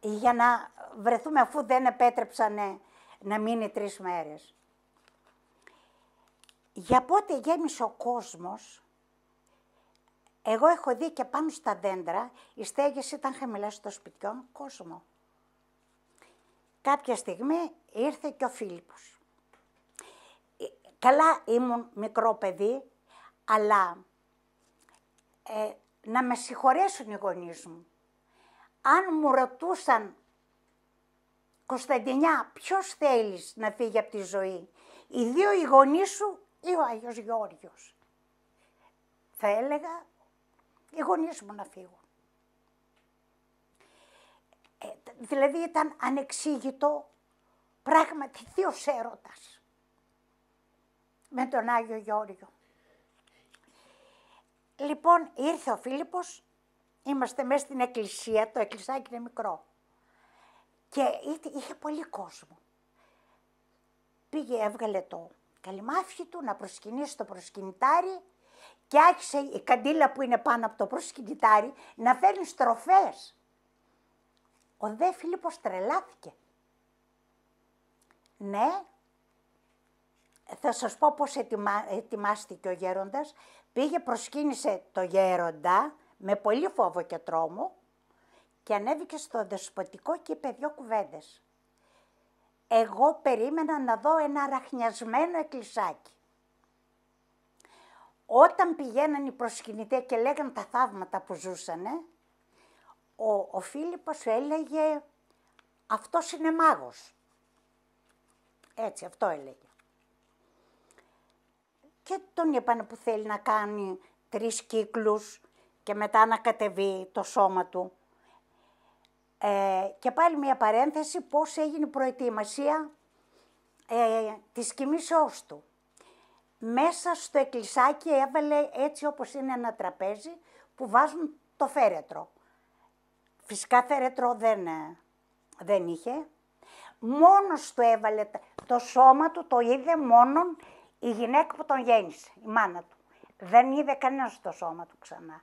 για να βρεθούμε αφού δεν επέτρεψαν να μείνει τρεις μέρες. Για πότε γέμισε ο κόσμος, εγώ έχω δει και πάνω στα δέντρα, οι στέγες ήταν χαμηλά στο σπιτιό, κόσμο. Κάποια στιγμή ήρθε και ο Φίλιππος. Ε, καλά ήμουν μικρό παιδί, αλλά ε, να με συγχωρέσουν οι γονείς μου. Αν μου ρωτούσαν, Κωνσταντινιά, ποιος θέλεις να φύγει από τη ζωή, οι δύο οι γονείς σου ή ο Άγιος Γιώργιος. Θα έλεγα οι γονείς μου να φύγουν. Ε, δηλαδή ήταν ανεξήγητο πράγματι δύο έρωτας. με τον Άγιο Γιώργιο. Λοιπόν, ήρθε ο Φίλιππος, είμαστε μέσα στην εκκλησία, το εκκλησάκι είναι μικρό. Και είχε πολύ κόσμο. Πήγε, έβγαλε το καλυμάφι του να προσκυνήσει το προσκυνητάρι και άρχισε η καντήλα που είναι πάνω από το προσκυνητάρι να φέρνει στροφές. Ο δε Φίλιππος τρελάθηκε. Ναι, θα σας πω πώς ετοιμάστηκε ο γέροντας. Πήγε, προσκύνησε το γέροντα με πολύ φόβο και τρόμο και ανέβηκε στο δεσποτικό και είπε δυο κουβέντες. Εγώ περίμενα να δω ένα ραχνιασμένο εκκλησάκι. Όταν πηγαίναν οι προσκυνητές και λέγαν τα θαύματα που ζούσανε, ο, ο Φίλιππος έλεγε αυτός είναι μάγος. Έτσι, αυτό έλεγε. Και τον είπανε που θέλει να κάνει τρεις κύκλους και μετά να κατεβεί το σώμα του. Ε, και πάλι μια παρένθεση πώς έγινε η προετοιμασία ε, της κοιμήσεώς του. Μέσα στο εκκλησάκι έβαλε έτσι όπως είναι ένα τραπέζι που βάζουν το φέρετρο. Φυσικά φέρετρο δεν, ε, δεν είχε. μόνος του έβαλε το σώμα του, το είδε μόνον η γυναίκα που τον γέννησε, η μάνα του. Δεν είδε κανένας το σώμα του ξανά.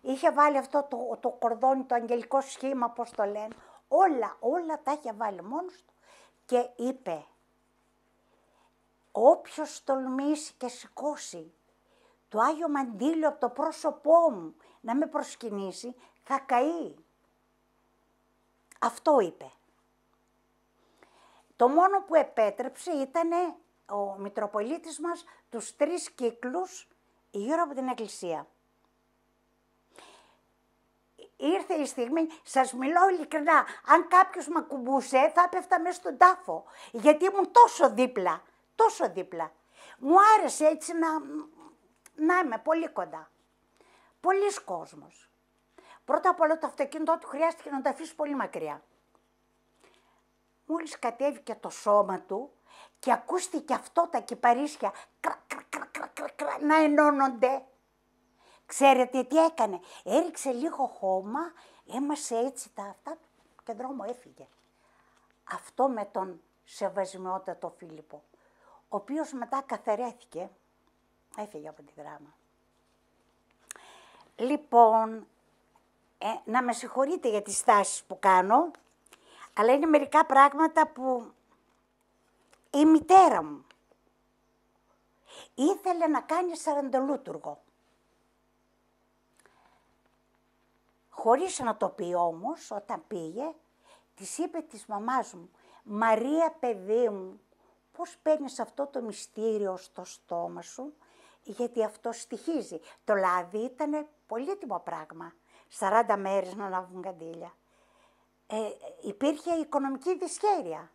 Είχε βάλει αυτό το, το κορδόνι, το αγγελικό σχήμα, πώς το λένε. Όλα, όλα τα είχε βάλει μόνος του. Και είπε, όποιος τολμήσει και σηκώσει το Άγιο Μαντήλιο από το πρόσωπό μου να με προσκυνήσει, θα καεί. Αυτό είπε. Το μόνο που επέτρεψε ήταν ο Μητροπολίτης μας τους τρεις κύκλους γύρω από την Εκκλησία. Ήρθε η στιγμή, σας μιλώ ειλικρινά, αν κάποιος με ακουμπούσε θα έπεφτα μέσα στον τάφο, γιατί ήμουν τόσο δίπλα τόσο δίπλα. Μου άρεσε έτσι να, να είμαι πολύ κοντά. πολύ κόσμος. Πρώτα απ' όλα το αυτοκίνητό του χρειάστηκε να το αφήσει πολύ μακριά. Μόλις κατέβηκε το σώμα του και ακούστηκε αυτό τα κυπαρίσια κρα, κρα, κρα, να ενώνονται. Ξέρετε τι έκανε. Έριξε λίγο χώμα, έμασε έτσι τα αυτά και δρόμο έφυγε. Αυτό με τον σεβασμιότατο Φίλιππο ο οποίος μετά καθαρέθηκε, έφυγε από τη δράμα. Λοιπόν, ε, να με συγχωρείτε για τις στάσεις που κάνω, αλλά είναι μερικά πράγματα που η μητέρα μου ήθελε να κάνει σαραντολούτουργο. Χωρίς να το πει όμως, όταν πήγε, της είπε της μαμάς μου, «Μαρία παιδί μου, πώς παίρνεις αυτό το μυστήριο στο στόμα σου, γιατί αυτό στοιχίζει. Το λάδι ήταν πολύτιμο πράγμα. 40 μέρες να λάβουν καντήλια. Ε, υπήρχε οικονομική δυσχέρεια.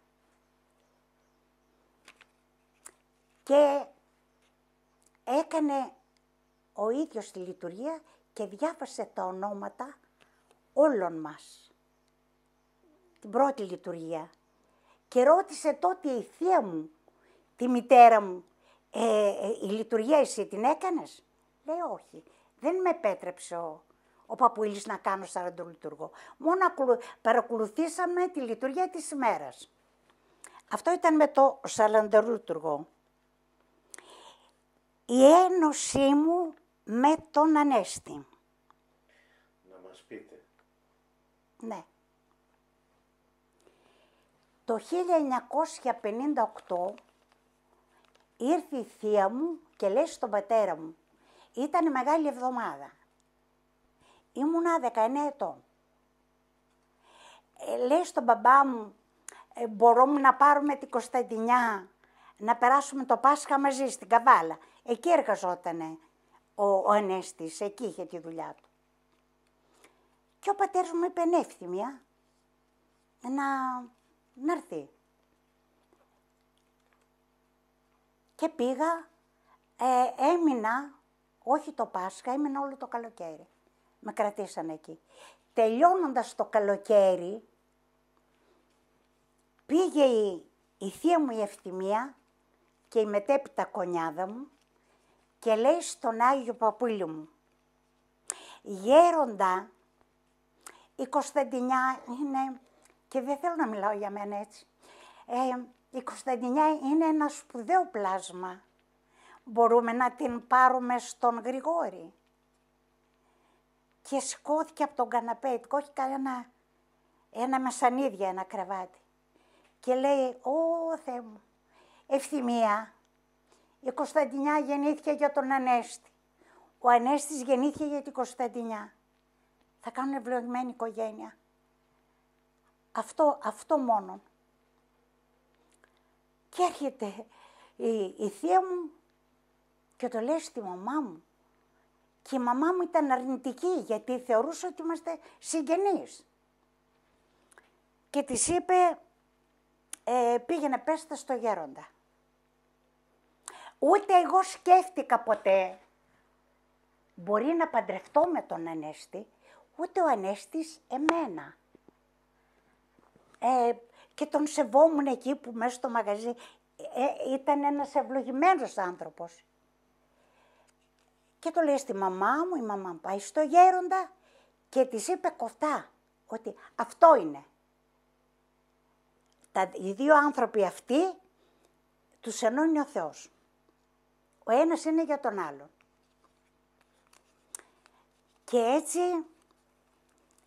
Και έκανε ο ίδιος τη λειτουργία και διάβασε τα ονόματα όλων μας. Την πρώτη λειτουργία. Και ρώτησε τότε η θεία μου, τη μητέρα μου, ε, ε, η λειτουργία εσύ την έκανες. Λέει όχι, δεν με επέτρεψε ο, ο να κάνω σαραντολειτουργό. Μόνο ακολου, παρακολουθήσαμε τη λειτουργία της ημέρας. Αυτό ήταν με το σαραντολειτουργό. Η ένωσή μου με τον Ανέστη. Να μας πείτε. Ναι. Το 1958 Ήρθε η θεία μου και λέει στον πατέρα μου, ήταν μεγάλη εβδομάδα. Ήμουνα 19 ετών. Ε, λέει στον μπαμπά μου, «Ε, μπορούμε να πάρουμε την Κωνσταντινιά, να περάσουμε το Πάσχα μαζί στην Καβάλα. Εκεί εργαζότανε ο, ο Ανέστης, εκεί είχε τη δουλειά του. Και ο πατέρας μου είπε «Ναι, να, να έρθει. Και πήγα, ε, έμεινα, όχι το Πάσχα, έμεινα όλο το καλοκαίρι. Με κρατήσανε εκεί. Τελειώνοντας το καλοκαίρι, πήγε η, η θεία μου η Ευθυμία και η μετέπειτα κονιάδα μου και λέει στον Άγιο Παπούλιο μου, γέροντα, η Κωνσταντινιά είναι, και δεν θέλω να μιλάω για μένα έτσι, ε, η Κωνσταντινιά είναι ένα σπουδαίο πλάσμα. Μπορούμε να την πάρουμε στον Γρηγόρη. Και σηκώθηκε από τον καναπέ, όχι κανένα ένα μεσανίδια, ένα κρεβάτι. Και λέει, «Ω Θεέ μου, ευθυμία, η Κωνσταντινιά γεννήθηκε για τον Ανέστη. Ο Ανέστης γεννήθηκε για την Κωνσταντινιά. Θα κάνουν ευλογημένη οικογένεια. Αυτό, αυτό μόνο. Και έρχεται η, η θεία μου και το λέει στη μαμά μου. Και η μαμά μου ήταν αρνητική, γιατί θεωρούσε ότι είμαστε συγγενείς. Και της είπε, ε, πήγαινε πέστε στο γέροντα. Ούτε εγώ σκέφτηκα ποτέ, μπορεί να παντρευτώ με τον Ανέστη, ούτε ο Ανέστης εμένα. Ε, και τον σεβόμουν εκεί που μέσα στο μαγαζί ε, ήταν ένας ευλογημένος άνθρωπος. Και το λέει στη μαμά μου, η μαμά μου πάει στο γέροντα και της είπε κοφτά ότι αυτό είναι. Τα, οι δύο άνθρωποι αυτοί τους ενώνει ο Θεός. Ο ένας είναι για τον άλλον. Και έτσι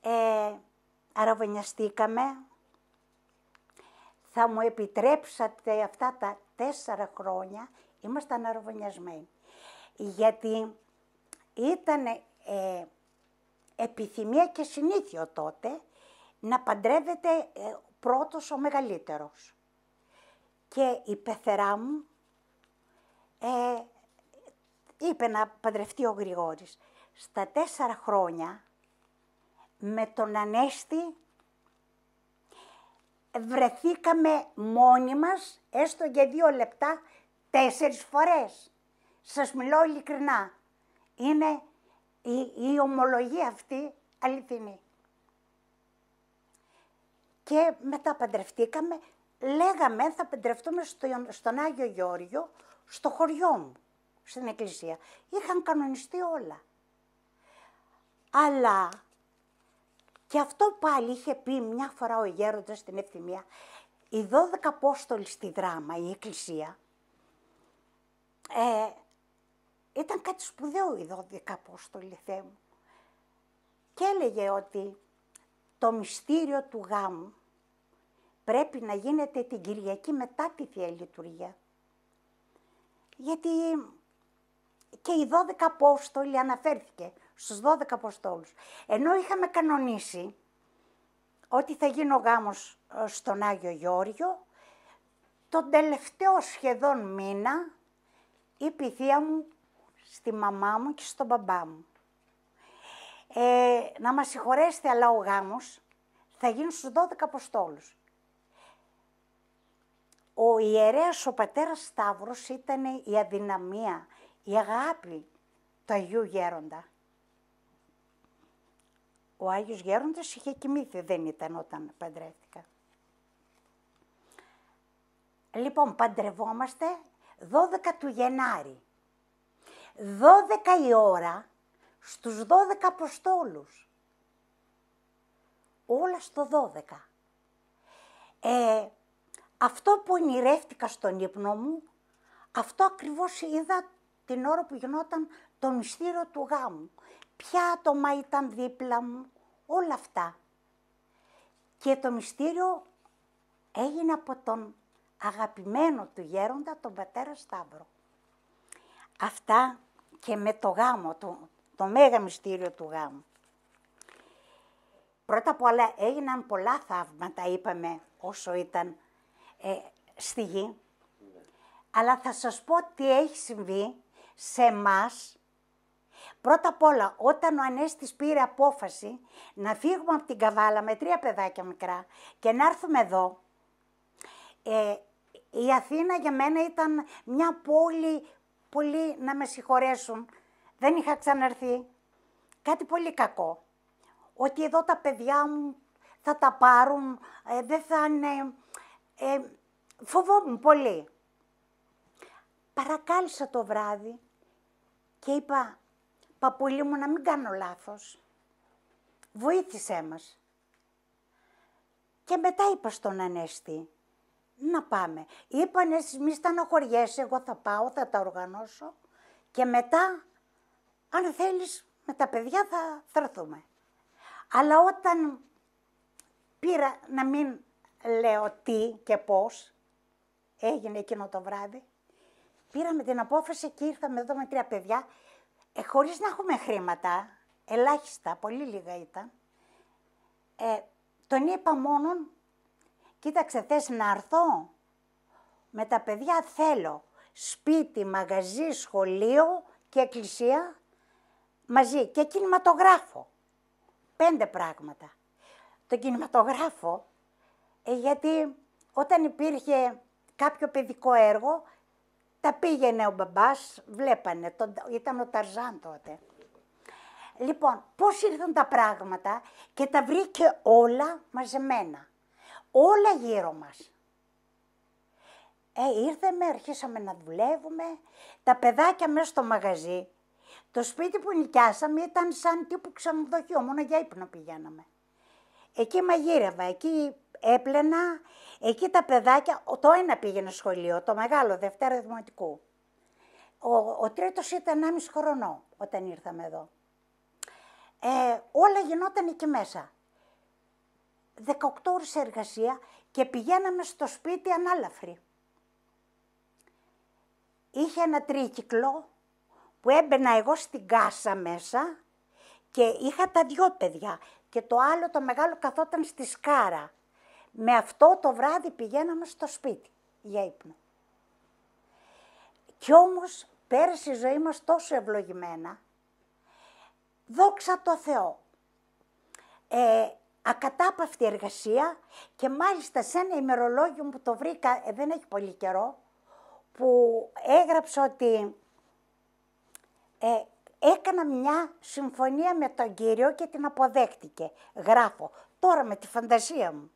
ε, αραβωνιαστήκαμε, θα μου επιτρέψατε αυτά τα τέσσερα χρόνια, ήμασταν αρβωνιασμένοι. Γιατί ήταν ε, επιθυμία και συνήθιο τότε να παντρεύεται ε, πρώτος ο μεγαλύτερος. Και η πεθερά μου ε, είπε να παντρευτεί ο Γρηγόρης. Στα τέσσερα χρόνια με τον Ανέστη βρεθήκαμε μόνοι μας, έστω για δύο λεπτά, τέσσερις φορές. Σας μιλώ ειλικρινά. Είναι η, η ομολογία αυτή αληθινή. Και μετά παντρευτήκαμε, λέγαμε θα παντρευτούμε στον Άγιο Γεώργιο, στο χωριό μου, στην εκκλησία. Είχαν κανονιστεί όλα. Αλλά και αυτό πάλι είχε πει μια φορά ο γέροντας στην ευθυμία. Οι δώδεκα Απόστολοι στη δράμα, η Εκκλησία, ε, ήταν κάτι σπουδαίο οι δώδεκα Απόστολοι, Θεέ μου. Και έλεγε ότι το μυστήριο του γάμου πρέπει να γίνεται την Κυριακή μετά τη Θεία Λειτουργία. Γιατί και οι δώδεκα Απόστολοι αναφέρθηκε στους 12 Αποστόλους. Ενώ είχαμε κανονίσει ότι θα γίνει ο γάμος ε, στον Άγιο Γιώργιο, τον τελευταίο σχεδόν μήνα είπε η θεία μου στη μαμά μου και στον μπαμπά μου. Ε, να μας συγχωρέσετε, αλλά ο γάμος θα γίνει στους 12 Αποστόλους. Ο ιερέας, ο πατέρας Σταύρος ήταν η αδυναμία, η αγάπη του Αγίου Γέροντα. Ο Άγιος Γέροντας είχε κοιμήθει, δεν ήταν όταν παντρεύτηκα. Λοιπόν, παντρευόμαστε 12 του Γενάρη. 12 η ώρα στους 12 Αποστόλους. Όλα στο 12. Ε, αυτό που ονειρεύτηκα στον ύπνο μου, αυτό ακριβώς είδα την ώρα που γινόταν το μυστήριο του γάμου ποια άτομα ήταν δίπλα μου, όλα αυτά. Και το μυστήριο έγινε από τον αγαπημένο του γέροντα, τον πατέρα Σταύρο. Αυτά και με το γάμο, το, το μέγα μυστήριο του γάμου. Πρώτα απ' όλα έγιναν πολλά θαύματα, είπαμε, όσο ήταν ε, στη γη. Αλλά θα σας πω τι έχει συμβεί σε μας Πρώτα απ' όλα, όταν ο Ανέστης πήρε απόφαση να φύγουμε από την Καβάλα με τρία παιδάκια μικρά και να έρθουμε εδώ, ε, η Αθήνα για μένα ήταν μια πόλη, πολύ να με συγχωρέσουν, δεν είχα ξαναρθεί, κάτι πολύ κακό. Ότι εδώ τα παιδιά μου θα τα πάρουν, ε, δεν θα είναι... Ε, φοβόμουν πολύ. Παρακάλεσα το βράδυ και είπα, Παπούλι μου, να μην κάνω λάθος. Βοήθησέ μας. Και μετά είπα στον Ανέστη, να πάμε. Είπα, εσύ μη στενοχωριέσαι, εγώ θα πάω, θα τα οργανώσω. Και μετά, αν θέλεις, με τα παιδιά θα, θα Αλλά όταν πήρα να μην λέω τι και πώς, έγινε εκείνο το βράδυ, πήραμε την απόφαση και ήρθαμε εδώ με τρία παιδιά ε, να έχουμε χρήματα, ελάχιστα, πολύ λίγα ήταν, ε, τον είπα μόνον, κοίταξε θες να έρθω, με τα παιδιά θέλω σπίτι, μαγαζί, σχολείο και εκκλησία μαζί και κινηματογράφο. Πέντε πράγματα. Το κινηματογράφο, ε, γιατί όταν υπήρχε κάποιο παιδικό έργο, τα πήγαινε ο μπαμπάς, βλέπανε, τον, ήταν ο Ταρζάν τότε. Λοιπόν, πώς ήρθαν τα πράγματα και τα βρήκε όλα μαζεμένα. Όλα γύρω μας. Ε, ήρθαμε, αρχίσαμε να δουλεύουμε, τα παιδάκια μέσα στο μαγαζί. Το σπίτι που νοικιάσαμε ήταν σαν τύπου ξενοδοχείο, μόνο για ύπνο πηγαίναμε. Εκεί μαγείρευα, εκεί έπλαινα, Εκεί τα παιδάκια, το ένα πήγαινε σχολείο, το μεγάλο, Δευτέρα Δημοτικού. Ο, ο τρίτος ήταν 1,5 χρονό όταν ήρθαμε εδώ. Ε, όλα γινόταν εκεί μέσα. 18 ώρες εργασία και πηγαίναμε στο σπίτι ανάλαφρη Είχε ένα τρίκυκλο που έμπαινα εγώ στην κάσα μέσα και είχα τα δυο παιδιά και το άλλο το μεγάλο καθόταν στη σκάρα. Με αυτό το βράδυ πηγαίναμε στο σπίτι για ύπνο. Κι όμως πέρασε η ζωή μας τόσο ευλογημένα, δόξα το Θεό. Ε, ακατάπαυτη εργασία και μάλιστα σε ένα ημερολόγιο που το βρήκα, ε, δεν έχει πολύ καιρό, που έγραψε ότι ε, έκανα μια συμφωνία με τον Κύριο και την αποδέχτηκε. Γράφω τώρα με τη φαντασία μου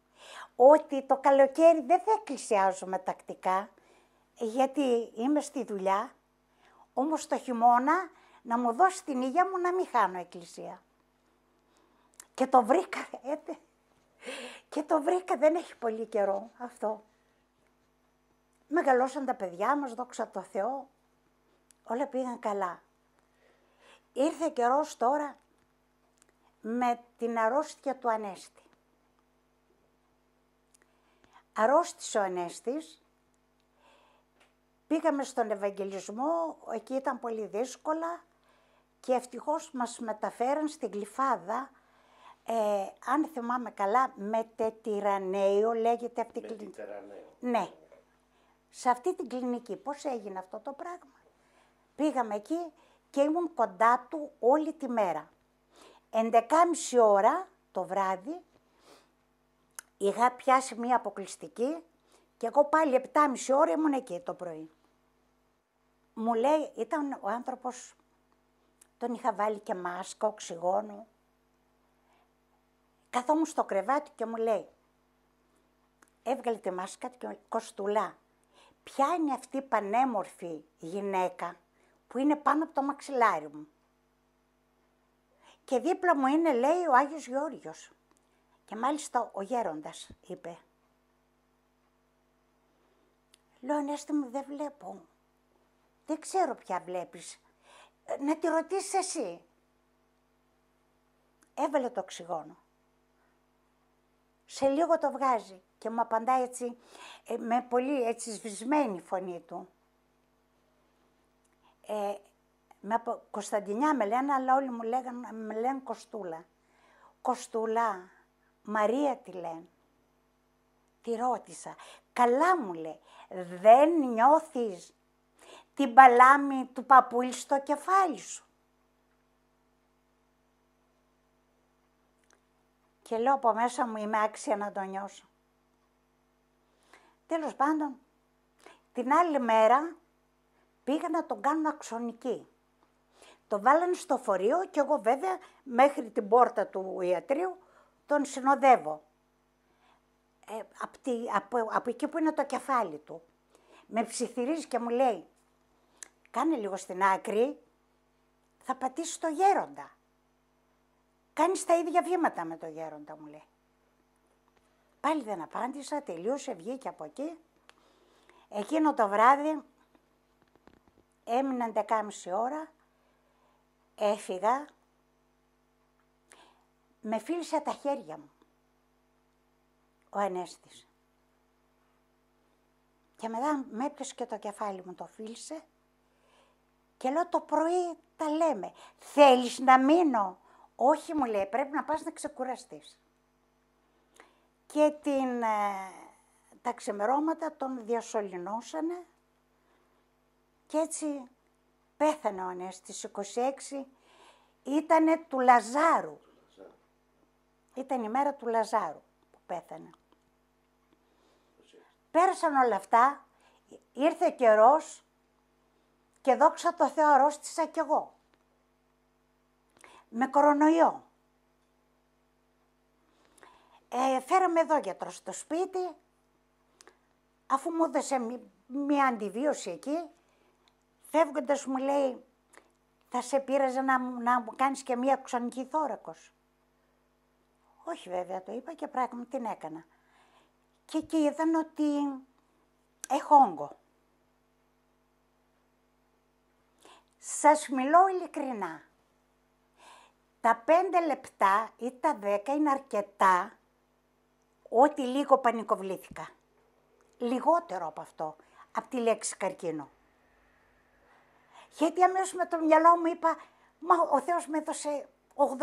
ότι το καλοκαίρι δεν θα εκκλησιάζουμε τακτικά, γιατί είμαι στη δουλειά, όμως το χειμώνα να μου δώσει την υγεία μου να μην χάνω εκκλησία. Και το βρήκα, έτε. Και το βρήκα, δεν έχει πολύ καιρό αυτό. Μεγαλώσαν τα παιδιά μας, δόξα τω Θεώ. Όλα πήγαν καλά. Ήρθε καιρός τώρα με την αρρώστια του Ανέστη αρρώστησε ο Ανέστης, πήγαμε στον Ευαγγελισμό, εκεί ήταν πολύ δύσκολα και ευτυχώς μας μεταφέραν στην Γλυφάδα, ε, αν θυμάμαι καλά, με τετυρανέιο λέγεται αυτή η κλινική. Ναι. Σε αυτή την κλινική. Πώς έγινε αυτό το πράγμα. Πήγαμε εκεί και ήμουν κοντά του όλη τη μέρα. Εντεκάμιση ώρα το βράδυ είχα πιάσει μία αποκλειστική και εγώ πάλι 7,5 ώρα ήμουν εκεί το πρωί. Μου λέει, ήταν ο άνθρωπος, τον είχα βάλει και μάσκα, οξυγόνο. Καθόμουν στο κρεβάτι και μου λέει, έβγαλε τη μάσκα του και μου λέει, Κοστούλα, ποια είναι αυτή η πανέμορφη γυναίκα που είναι πάνω από το μαξιλάρι μου. Και δίπλα μου είναι, λέει, ο Άγιος Γεώργιος. Και μάλιστα ο γέροντας είπε. Λέω, Ανέστη μου, δεν βλέπω. Δεν ξέρω ποια βλέπεις. Ε, να τη ρωτήσεις εσύ. Έβαλε το οξυγόνο. Σε λίγο το βγάζει και μου απαντάει έτσι, ε, με πολύ έτσι σβησμένη φωνή του. Ε, με από Κωνσταντινιά με λένε, αλλά όλοι μου λέγαν, με λένε Κοστούλα. Κοστούλα, Μαρία τη λένε. Τη ρώτησα, καλά μου λέει, δεν νιώθεις την παλάμη του παππούλη στο κεφάλι σου. Και λέω από μέσα μου είμαι άξια να το νιώσω. Τέλος πάντων, την άλλη μέρα πήγα να τον κάνω αξονική. Το βάλανε στο φορείο και εγώ βέβαια μέχρι την πόρτα του ιατρίου τον συνοδεύω. Ε, από, εκεί που είναι το κεφάλι του. Με ψιθυρίζει και μου λέει, κάνε λίγο στην άκρη, θα πατήσεις το γέροντα. Κάνεις τα ίδια βήματα με το γέροντα, μου λέει. Πάλι δεν απάντησα, τελείωσε, βγήκε από εκεί. Εκείνο το βράδυ έμειναν 10.30 ώρα, έφυγα, με φίλησε τα χέρια μου ο Ανέστης. Και μετά με έπιασε και το κεφάλι μου, το φίλησε και λέω το πρωί τα λέμε. Θέλεις να μείνω. Όχι μου λέει, πρέπει να πας να ξεκουραστείς. Και την, ε, τα ξεμερώματα τον διασωληνώσανε και έτσι πέθανε ο Ανέστης, 26, ήτανε του Λαζάρου. Ήταν η μέρα του Λαζάρου που πέθανε. Πέρασαν όλα αυτά, ήρθε καιρός και δόξα το θεό. αρρώστησα κι εγώ. Με κορονοϊό. Ε, φέραμε εδώ γιατρό στο σπίτι, αφού μου έδωσε μία αντιβίωση εκεί, φεύγοντας μου λέει, θα σε πείραζε να, να μου κάνεις και μία ξανική θώρακος. Όχι βέβαια, το είπα και πράγματι την έκανα. Και εκεί είδαν ότι έχω όγκο. Σας μιλώ ειλικρινά. Τα πέντε λεπτά ή τα δέκα είναι αρκετά ότι λίγο πανικοβλήθηκα. Λιγότερο από αυτό, από τη λέξη καρκίνο. Γιατί αμέσως με το μυαλό μου είπα, μα ο Θεός με έδωσε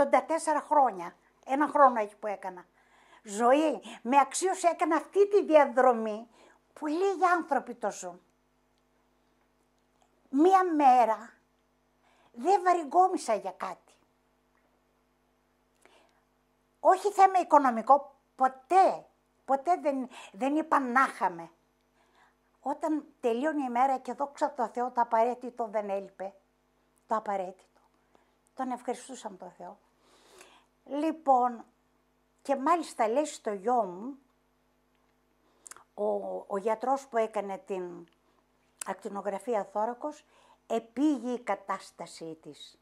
84 χρόνια ένα χρόνο έχει που έκανα. Ζωή, με αξίωση έκανα αυτή τη διαδρομή που λίγοι άνθρωποι το ζουν. Μία μέρα δεν βαρυγκόμισα για κάτι. Όχι θέμα οικονομικό, ποτέ, ποτέ δεν, δεν είπα να είχαμε. Όταν τελείωνε η μέρα και δόξα τω Θεώ το απαραίτητο δεν έλειπε, το απαραίτητο. Τον ευχαριστούσαμε τον Θεό. Λοιπόν, και μάλιστα λέει στο γιο μου, ο, ο γιατρός που έκανε την ακτινογραφία θώρακος, επήγει η κατάστασή της.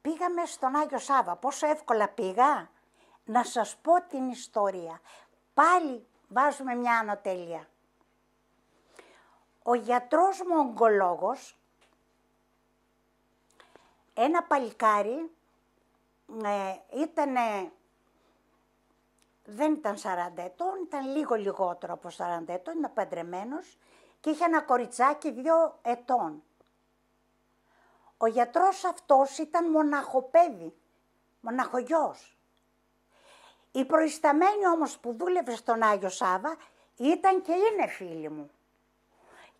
Πήγαμε στον Άγιο Σάβα. Πόσο εύκολα πήγα. Να σας πω την ιστορία. Πάλι βάζουμε μια ανωτέλεια. Ο γιατρός μου ογκολόγος, ένα παλικάρι ε, ναι, ήταν, δεν ήταν 40 ετών, ήταν λίγο λιγότερο από 40 ετών, ήταν παντρεμένος και είχε ένα κοριτσάκι δύο ετών. Ο γιατρός αυτός ήταν μοναχοπέδι, μοναχογιός. Η προϊσταμένη όμως που δούλευε στον Άγιο Σάβα ήταν και είναι φίλη μου.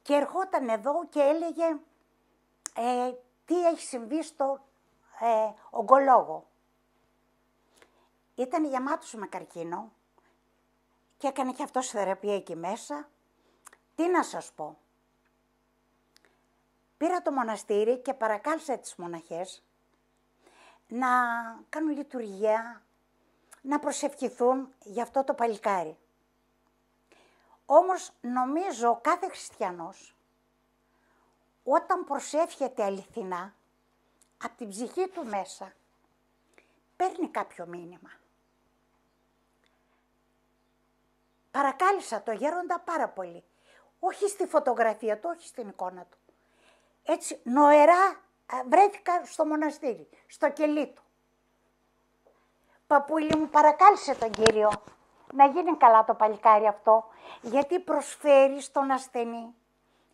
Και ερχόταν εδώ και έλεγε ε, τι έχει συμβεί στο ε, ογκολόγο ήταν γεμάτος με καρκίνο και έκανε και αυτός θεραπεία εκεί μέσα. Τι να σας πω. Πήρα το μοναστήρι και παρακάλεσα τις μοναχές να κάνουν λειτουργία, να προσευχηθούν για αυτό το παλικάρι. Όμως νομίζω κάθε χριστιανός όταν προσεύχεται αληθινά, από την ψυχή του μέσα, παίρνει κάποιο μήνυμα. Παρακάλεσα το γέροντα πάρα πολύ. Όχι στη φωτογραφία του, όχι στην εικόνα του. Έτσι, νοερά βρέθηκα στο μοναστήρι, στο κελί του. Παππούλη μου παρακάλεσε τον Κύριο να γίνει καλά το παλικάρι αυτό, γιατί προσφέρει στον ασθενή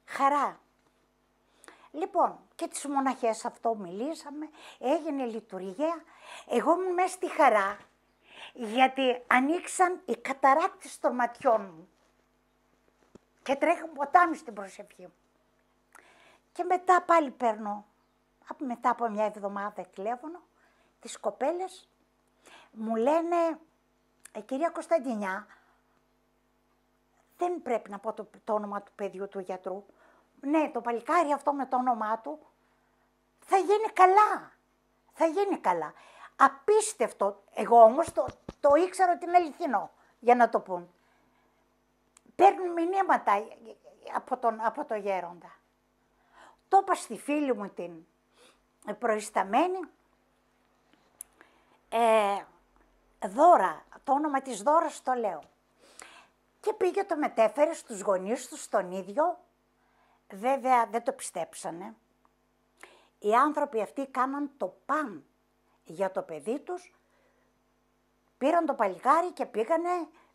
χαρά. Λοιπόν, και τις μοναχές αυτό μιλήσαμε, έγινε λειτουργία. Εγώ ήμουν μέσα στη χαρά γιατί ανοίξαν οι καταράκτες των ματιών μου και τρέχουν ποτάμι στην προσευχή μου. Και μετά πάλι παίρνω, μετά από μια εβδομάδα τηλέφωνο, τις κοπέλες μου λένε, «Ε, κυρία Κωνσταντινιά, δεν πρέπει να πω το, το όνομα του παιδιού του γιατρού. Ναι, το παλικάρι αυτό με το όνομά του θα γίνει καλά. Θα γίνει καλά. Απίστευτο. Εγώ όμως το, το ήξερα ότι είναι αληθινό, για να το πούν. Παίρνουν μηνύματα ε, ε, από τον, από το γέροντα. Το είπα στη φίλη μου την ε, προϊσταμένη. Ε, δώρα, το όνομα της δώρας το λέω. Και πήγε το μετέφερε στους γονείς τους τον ίδιο. Βέβαια δεν το πιστέψανε. Οι άνθρωποι αυτοί κάναν το παν για το παιδί τους, πήραν το παλικάρι και πήγανε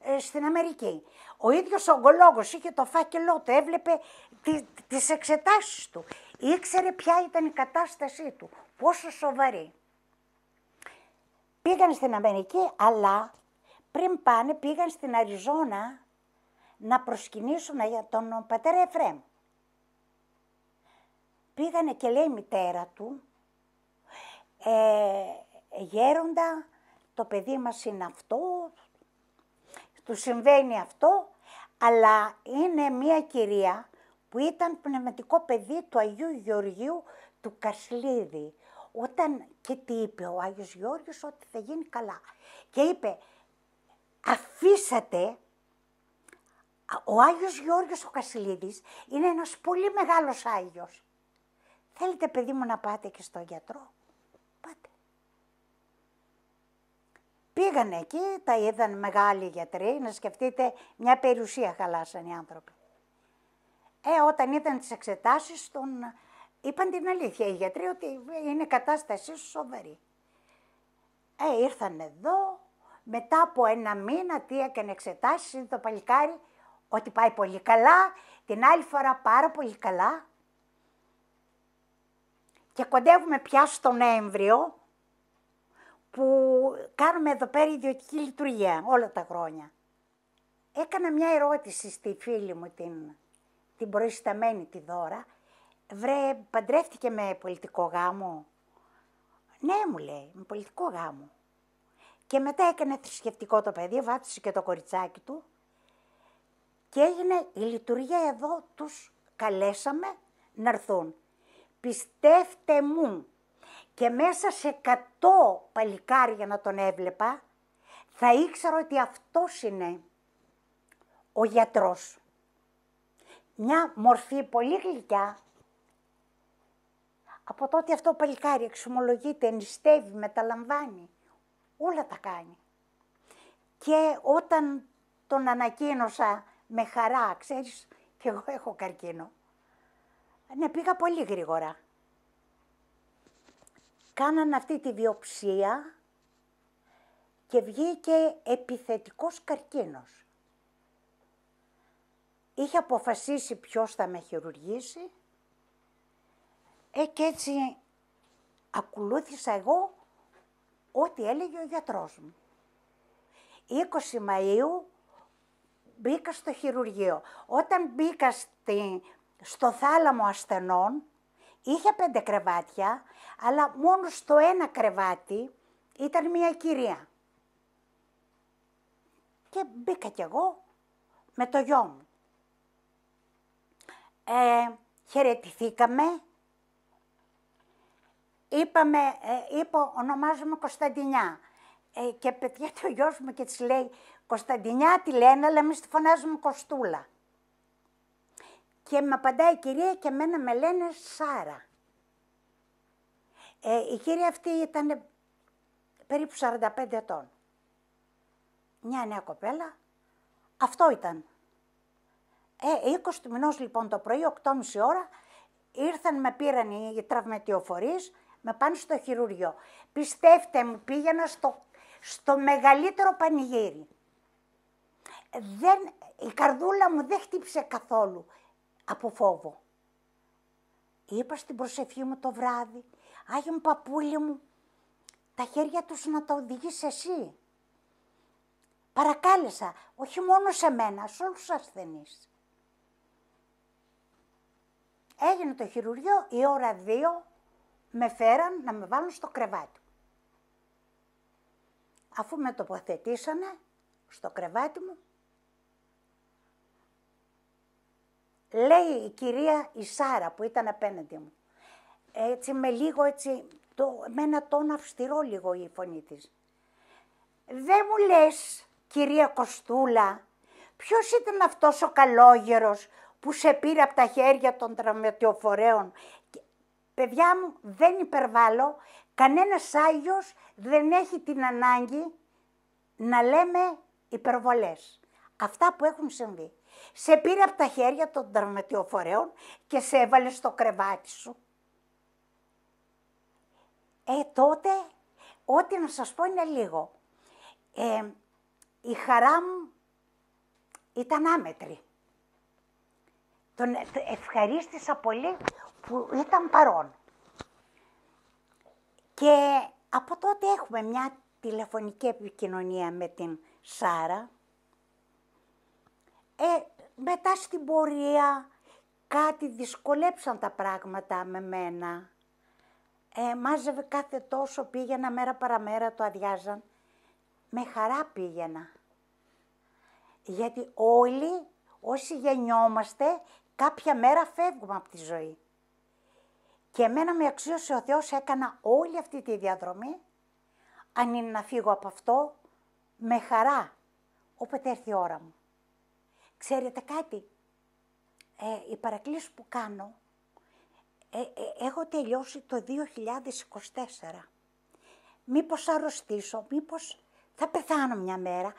ε, στην Αμερική. Ο ίδιος ο ογκολόγος είχε το φάκελό του, έβλεπε τι, τις εξετάσεις του, ήξερε ποια ήταν η κατάστασή του, πόσο σοβαρή. Πήγαν στην Αμερική, αλλά πριν πάνε πήγαν στην Αριζόνα να προσκυνήσουν για τον πατέρα Εφραίμ. Πήγανε και λέει η μητέρα του, ε, γέροντα, το παιδί μας είναι αυτό, του συμβαίνει αυτό, αλλά είναι μία κυρία που ήταν πνευματικό παιδί του Αγίου Γεωργίου του Κασλίδη. Όταν και τι είπε ο Άγιος Γεώργιος ότι θα γίνει καλά. Και είπε αφήσατε, ο Άγιος Γεώργιος ο Κασιλίδης είναι ένας πολύ μεγάλος Άγιος. Θέλετε παιδί μου να πάτε και στον γιατρό. Πήγαν εκεί, τα είδαν μεγάλοι γιατροί, να σκεφτείτε μια περιουσία χαλάσαν οι άνθρωποι. Ε, όταν ήταν τις εξετάσεις, τον... είπαν την αλήθεια οι γιατροί ότι είναι κατάστασή σοβαρή. Ε, ήρθαν εδώ, μετά από ένα μήνα τι έκανε εξετάσεις, είναι το παλικάρι ότι πάει πολύ καλά, την άλλη φορά πάρα πολύ καλά. Και κοντεύουμε πια στο Νέμβριο, που κάνουμε εδώ πέρα ιδιωτική λειτουργία όλα τα χρόνια. Έκανα μια ερώτηση στη φίλη μου, την, την προϊσταμένη τη Δώρα. Βρε, παντρεύτηκε με πολιτικό γάμο. Ναι, μου λέει, με πολιτικό γάμο. Και μετά έκανε θρησκευτικό το παιδί, βάπτισε και το κοριτσάκι του. Και έγινε η λειτουργία εδώ, τους καλέσαμε να έρθουν. Πιστεύτε μου, και μέσα σε 100 παλικάρια να τον έβλεπα, θα ήξερα ότι αυτός είναι ο γιατρός. Μια μορφή πολύ γλυκιά. Από τότε αυτό παλικάρι εξομολογείται, ενιστεύει, μεταλαμβάνει. Όλα τα κάνει. Και όταν τον ανακοίνωσα με χαρά, ξέρεις, και εγώ έχω καρκίνο. Ναι, πήγα πολύ γρήγορα. Κάνανε αυτή τη βιοψία και βγήκε επιθετικός καρκίνος. Είχε αποφασίσει ποιος θα με χειρουργήσει ε, και έτσι ακολούθησα εγώ ό,τι έλεγε ο γιατρός μου. 20 Μαΐου μπήκα στο χειρουργείο. Όταν μπήκα στη, στο θάλαμο ασθενών, είχε πέντε κρεβάτια, αλλά μόνο στο ένα κρεβάτι ήταν μια κυρία. Και μπήκα κι εγώ με το γιο μου. Ε, χαιρετηθήκαμε. Είπαμε, ε, είπα, ονομάζομαι Κωνσταντινιά. Ε, και παιδιά το γιος μου και της λέει, Κωνσταντινιά τη λένε, αλλά εμείς τη φωνάζουμε Κωστούλα Και με απαντάει η κυρία και εμένα με λένε Σάρα. Ε, η κυρία αυτή ήταν περίπου 45 ετών. Μια νέα κοπέλα. Αυτό ήταν. Ε, 20 του μηνός λοιπόν το πρωί, 8.30 ώρα, ήρθαν, με πήραν οι τραυματιοφορείς, με πάνε στο χειρουργείο. Πιστέψτε μου, πήγαινα στο, στο μεγαλύτερο πανηγύρι. Δεν, η καρδούλα μου δεν χτύπησε καθόλου από φόβο. Είπα στην προσευχή μου το βράδυ, Άγιον παπούλι μου, τα χέρια τους να τα οδηγείς εσύ. Παρακάλεσα, όχι μόνο σε μένα, σε όλους τους ασθενείς. Έγινε το χειρουργείο, η ώρα δύο με φέραν να με βάλουν στο κρεβάτι. Αφού με τοποθετήσανε στο κρεβάτι μου, λέει η κυρία η Σάρα που ήταν απέναντι μου, έτσι με λίγο έτσι, το, με ένα τόνο αυστηρό λίγο η φωνή της. Δεν μου λες, κυρία Κοστούλα, ποιος ήταν αυτός ο καλόγερος που σε πήρε από τα χέρια των τραυματιοφορέων. Παιδιά μου, δεν υπερβάλλω, κανένας Άγιος δεν έχει την ανάγκη να λέμε υπερβολές. Αυτά που έχουν συμβεί. Σε πήρε από τα χέρια των τραυματιοφορέων και σε έβαλε στο κρεβάτι σου. Ε, τότε, ό,τι να σας πω είναι λίγο. Ε, η χαρά μου ήταν άμετρη. Τον ε, ευχαρίστησα πολύ που ήταν παρόν. Και από τότε έχουμε μια τηλεφωνική επικοινωνία με την Σάρα. Ε, μετά στην πορεία κάτι δυσκολέψαν τα πράγματα με μένα. Ε, μάζευε κάθε τόσο, πήγαινα μέρα παραμέρα, το αδειάζαν. Με χαρά πήγαινα. Γιατί όλοι, όσοι γεννιόμαστε, κάποια μέρα φεύγουμε από τη ζωή. Και εμένα με αξίωσε ο Θεός, έκανα όλη αυτή τη διαδρομή. Αν είναι να φύγω από αυτό, με χαρά, όποτε έρθει η ώρα μου. Ξέρετε κάτι, ε, οι παρακλήσεις που κάνω ε, ε, έχω τελειώσει το 2024. Μήπως αρρωστήσω, μήπως θα πεθάνω μια μέρα.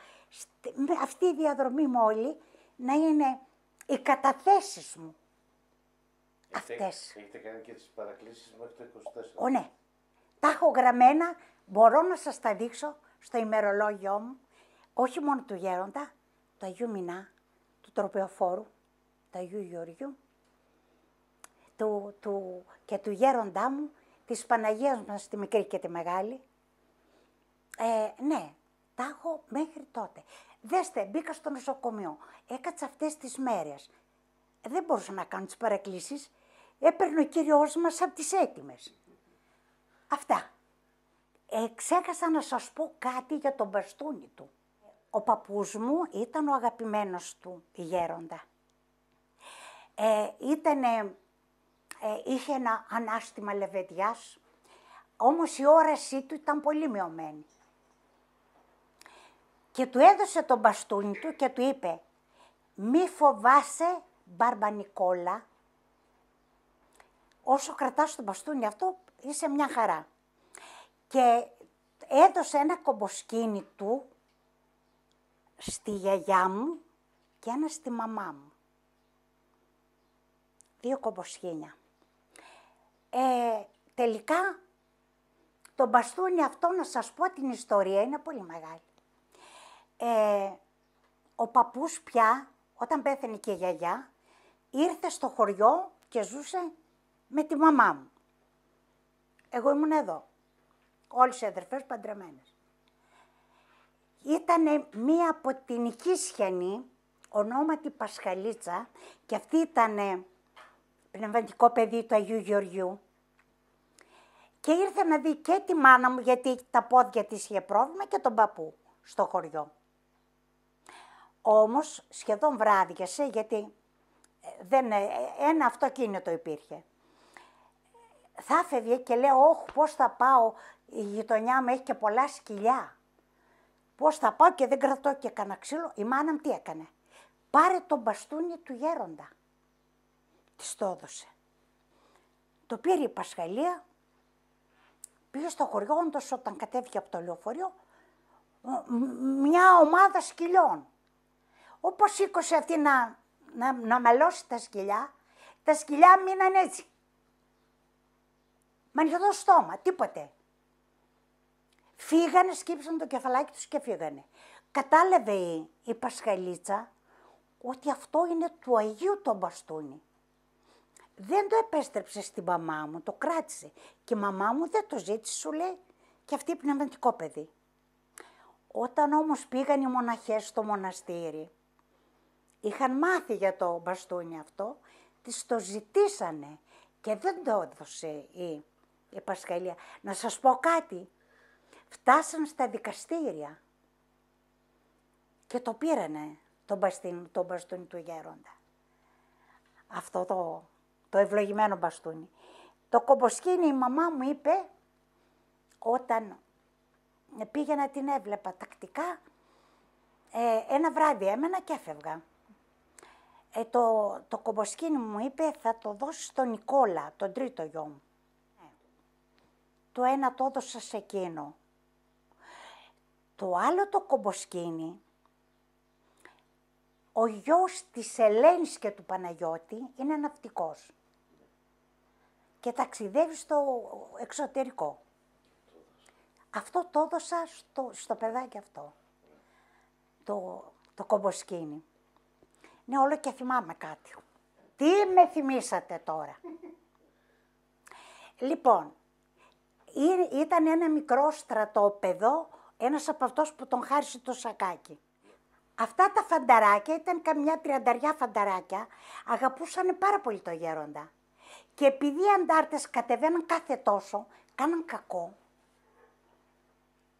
Αυτή η διαδρομή μου όλη να είναι οι καταθέσεις μου. Έχετε, Αυτές. Έχετε κάνει και τις παρακλήσεις μέχρι το 24. Ω, ναι. Τα έχω γραμμένα, μπορώ να σας τα δείξω στο ημερολόγιο μου. Όχι μόνο του Γέροντα, του Αγίου Μινά, του Τροπεοφόρου, του Αγίου Γεωργιού του, και του γέροντά μου, της Παναγίας μας, τη μικρή και τη μεγάλη. Ε, ναι, τα έχω μέχρι τότε. Δέστε, μπήκα στο νοσοκομείο, έκατσα αυτές τις μέρες. Δεν μπορούσα να κάνω τις παρακλήσεις, έπαιρνε ο κύριος μας από τις έτοιμες. Αυτά. Ε, ξέχασα να σας πω κάτι για τον μπαστούνι του. Ο παππούς μου ήταν ο αγαπημένος του γέροντα. Ε, ήτανε ε, είχε ένα ανάστημα λεβεδιάς, όμως η όρασή του ήταν πολύ μειωμένη. Και του έδωσε τον μπαστούνι του και του είπε «Μη φοβάσαι, Μπάρμπα Νικόλα, όσο κρατάς τον μπαστούνι αυτό είσαι μια χαρά». Και έδωσε ένα κομποσκίνι του στη γιαγιά μου και ένα στη μαμά μου. Δύο κομποσκίνια. Ε, τελικά, το μπαστούνι αυτό, να σας πω την ιστορία, είναι πολύ μεγάλη. Ε, ο παππούς πια, όταν πέθανε και η γιαγιά, ήρθε στο χωριό και ζούσε με τη μαμά μου. Εγώ ήμουν εδώ. Όλες οι αδερφές παντρεμένες. Ήταν μία από την Οικίσχενη, ονόματι Πασχαλίτσα, και αυτή ήταν πνευματικό παιδί του Αγίου Γεωργιού. Και ήρθε να δει και τη μάνα μου, γιατί τα πόδια της είχε πρόβλημα, και τον παππού στο χωριό. Όμως σχεδόν βράδιασε, γιατί ε, δεν, ε, ένα αυτοκίνητο υπήρχε. Θα φεύγε και λέω, όχι πώς θα πάω, η γειτονιά μου έχει και πολλά σκυλιά. Πώς θα πάω και δεν κρατώ και κανένα ξύλο. Η μάνα μου τι έκανε. Πάρε τον μπαστούνι του γέροντα. της το έδωσε. Το πήρε η Πασχαλία, Πήγε στο χωριό, όντως όταν κατέβηκε από το λεωφορείο, μια ομάδα σκυλιών. Όπως σήκωσε αυτή να, να, να τα σκυλιά, τα σκυλιά μείναν έτσι. Με ανοιχτό στόμα, τίποτε. Φύγανε, σκύψαν το κεφαλάκι τους και φύγανε. Κατάλαβε η, η Πασχαλίτσα ότι αυτό είναι του Αγίου το μπαστούνι δεν το επέστρεψε στην μαμά μου, το κράτησε. Και η μαμά μου δεν το ζήτησε, σου λέει, και αυτή πνευματικό παιδί. Όταν όμως πήγαν οι μοναχές στο μοναστήρι, είχαν μάθει για το μπαστούνι αυτό, τις το ζητήσανε και δεν το έδωσε η, η Πασχαλία. Να σας πω κάτι, φτάσαν στα δικαστήρια και το πήρανε το μπαστούνι, τον μπαστούνι του γέροντα. Αυτό το το ευλογημένο μπαστούνι. Το κομποσκίνι η μαμά μου είπε, όταν πήγαινα την έβλεπα τακτικά, ε, ένα βράδυ έμενα και έφευγα. Ε, το, το κομποσκίνη μου είπε, θα το δώσεις στον Νικόλα, τον τρίτο γιο μου. Ναι. Το ένα το έδωσα σε εκείνο. Το άλλο το κομποσκίνη, ο γιος της Ελένης και του Παναγιώτη είναι ναυτικός και ταξιδεύει στο εξωτερικό. Αυτό το έδωσα στο, στο παιδάκι αυτό, το, το κομποσκίνη. Ναι, όλο και θυμάμαι κάτι. Τι με θυμήσατε τώρα. λοιπόν, ήταν ένα μικρό στρατόπεδο, ένας από αυτός που τον χάρισε το σακάκι. Αυτά τα φανταράκια, ήταν καμιά τριανταριά φανταράκια, αγαπούσαν πάρα πολύ το γέροντα. Και επειδή οι αντάρτες κατεβαίναν κάθε τόσο, κάναν κακό.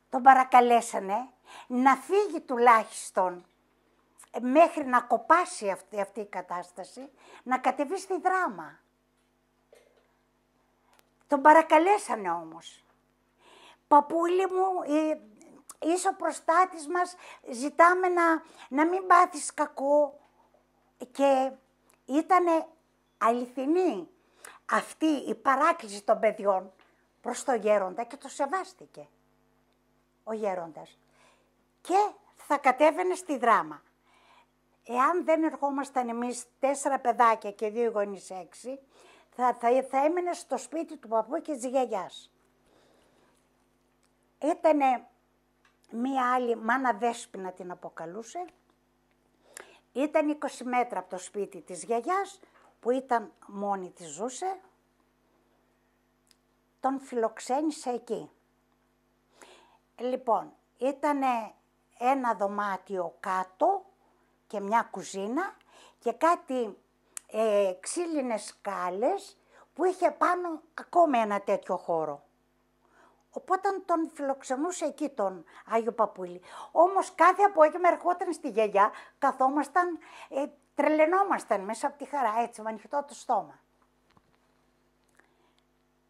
Τον παρακαλέσανε να φύγει τουλάχιστον μέχρι να κοπάσει αυτή, η κατάσταση, να κατεβεί στη δράμα. Τον παρακαλέσανε όμως. Παπούλη μου, ε, είσαι ο προστάτης μας, ζητάμε να, να μην πάθεις κακό. Και ήτανε αληθινή αυτή η παράκληση των παιδιών προς τον γέροντα και το σεβάστηκε ο γέροντας. Και θα κατέβαινε στη δράμα. Εάν δεν ερχόμασταν εμείς τέσσερα παιδάκια και δύο γονείς έξι, θα, θα, θα έμενε στο σπίτι του παππού και της γιαγιάς. Ήτανε μία άλλη μάνα δέσποινα την αποκαλούσε. Ήταν 20 μέτρα από το σπίτι της γιαγιάς που ήταν μόνη της ζούσε, τον φιλοξένησε εκεί. Λοιπόν, ήταν ένα δωμάτιο κάτω και μια κουζίνα και κάτι ε, ξύλινες σκάλες που είχε πάνω ακόμα ένα τέτοιο χώρο. Οπότε τον φιλοξενούσε εκεί τον Άγιο Παπούλη. Όμως κάθε απόγευμα ερχόταν στη γιαγιά, καθόμασταν, ε, Τρελαινόμασταν μέσα από τη χαρά, έτσι, με ανοιχτό το στόμα.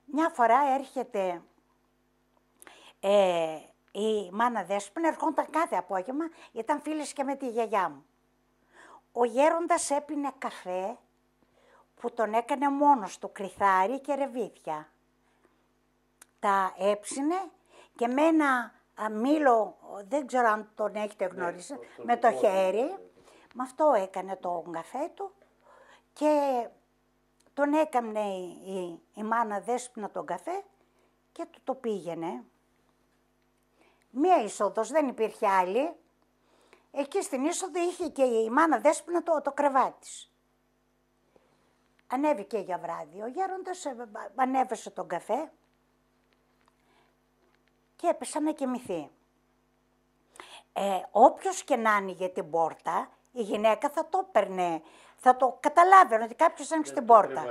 Μια φορά έρχεται ε, η μάνα Δέσποινα, ερχόταν κάθε απόγευμα, ήταν φίλες και με τη γιαγιά μου. Ο γέροντας έπινε καφέ που τον έκανε μόνος του, κρυθάρι και ρεβίδια. Τα έψινε και με ένα μήλο, δεν ξέρω αν τον έχετε ναι, γνωρίσει, με το ναι. χέρι, με αυτό έκανε το καφέ του και τον έκανε η, η μάνα δέσποινα τον καφέ και του το πήγαινε. Μία είσοδος, δεν υπήρχε άλλη. Εκεί στην είσοδο είχε και η μάνα δέσποινα το, το κρεβάτι Ανέβηκε για βράδυ. Ο γέροντας ε, ανέβασε τον καφέ και έπεσε να κοιμηθεί. Ε, όποιος και να άνοιγε την πόρτα, η γυναίκα θα το έπαιρνε, θα το καταλάβαινε ότι κάποιος άνοιξε την πόρτα.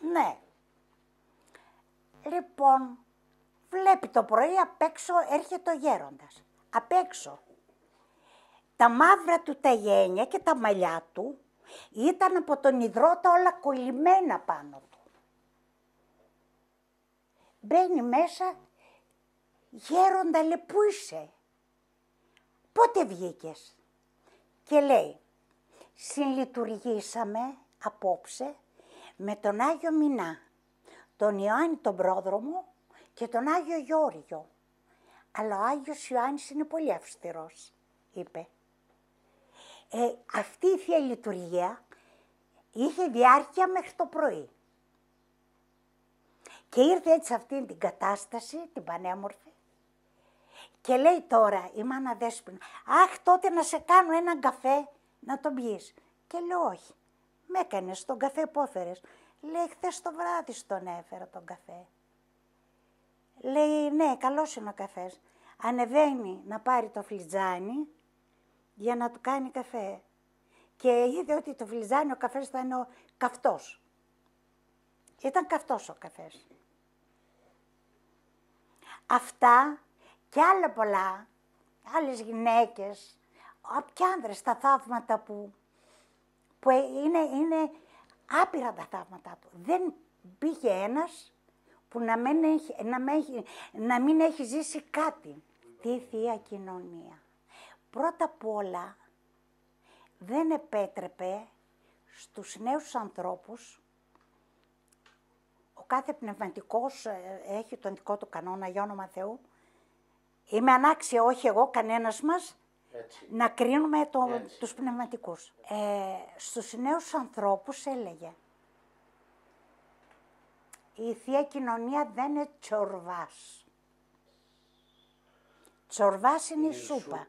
Ναι. ναι. Λοιπόν, βλέπει το πρωί απ' έξω έρχεται ο γέροντας. Απ' έξω. Τα μαύρα του τα γένια και τα μαλλιά του ήταν από τον υδρότα όλα κολλημένα πάνω του. Μπαίνει μέσα, γέροντα λέει, πού είσαι, πότε βγήκες. Και λέει, συλλειτουργήσαμε απόψε με τον Άγιο Μινά, τον Ιωάννη τον Πρόδρομο και τον Άγιο Γιώργιο. Αλλά ο Άγιος Ιωάννης είναι πολύ αυστηρός, είπε. Ε, αυτή η Θεία Λειτουργία είχε διάρκεια μέχρι το πρωί. Και ήρθε έτσι αυτή την κατάσταση, την πανέμορφη, και λέει τώρα η μάνα Δέσποινα, «Αχ, τότε να σε κάνω έναν καφέ να τον πιείς. Και λέω όχι. Με έκανες τον καφέ που Λέει χθες το βράδυ στον έφερα τον καφέ. Λέει ναι καλός είναι ο καφές. Ανεβαίνει να πάρει το φλιτζάνι για να του κάνει καφέ. Και είδε ότι το φλιτζάνι ο καφές ήταν ο καυτός. Ήταν καυτός ο καφές. Αυτά και άλλα πολλά, άλλες γυναίκες απ' κι τα θαύματα που, που ε, είναι, είναι άπειρα τα θαύματα του. Δεν πήγε ένας που να μην έχει, να μην έχει, να μην έχει ζήσει κάτι. Τι Θεία Κοινωνία. Πρώτα απ' όλα δεν επέτρεπε στους νέους ανθρώπους ο κάθε πνευματικός ε, έχει τον δικό του κανόνα για όνομα Θεού. Είμαι ανάξια, όχι εγώ, κανένας μας, να κρίνουμε το, τους πνευματικούς. Ε, στους νέους ανθρώπους έλεγε η Θεία Κοινωνία δεν είναι τσορβάς. Τσορβάς είναι, η σούπα.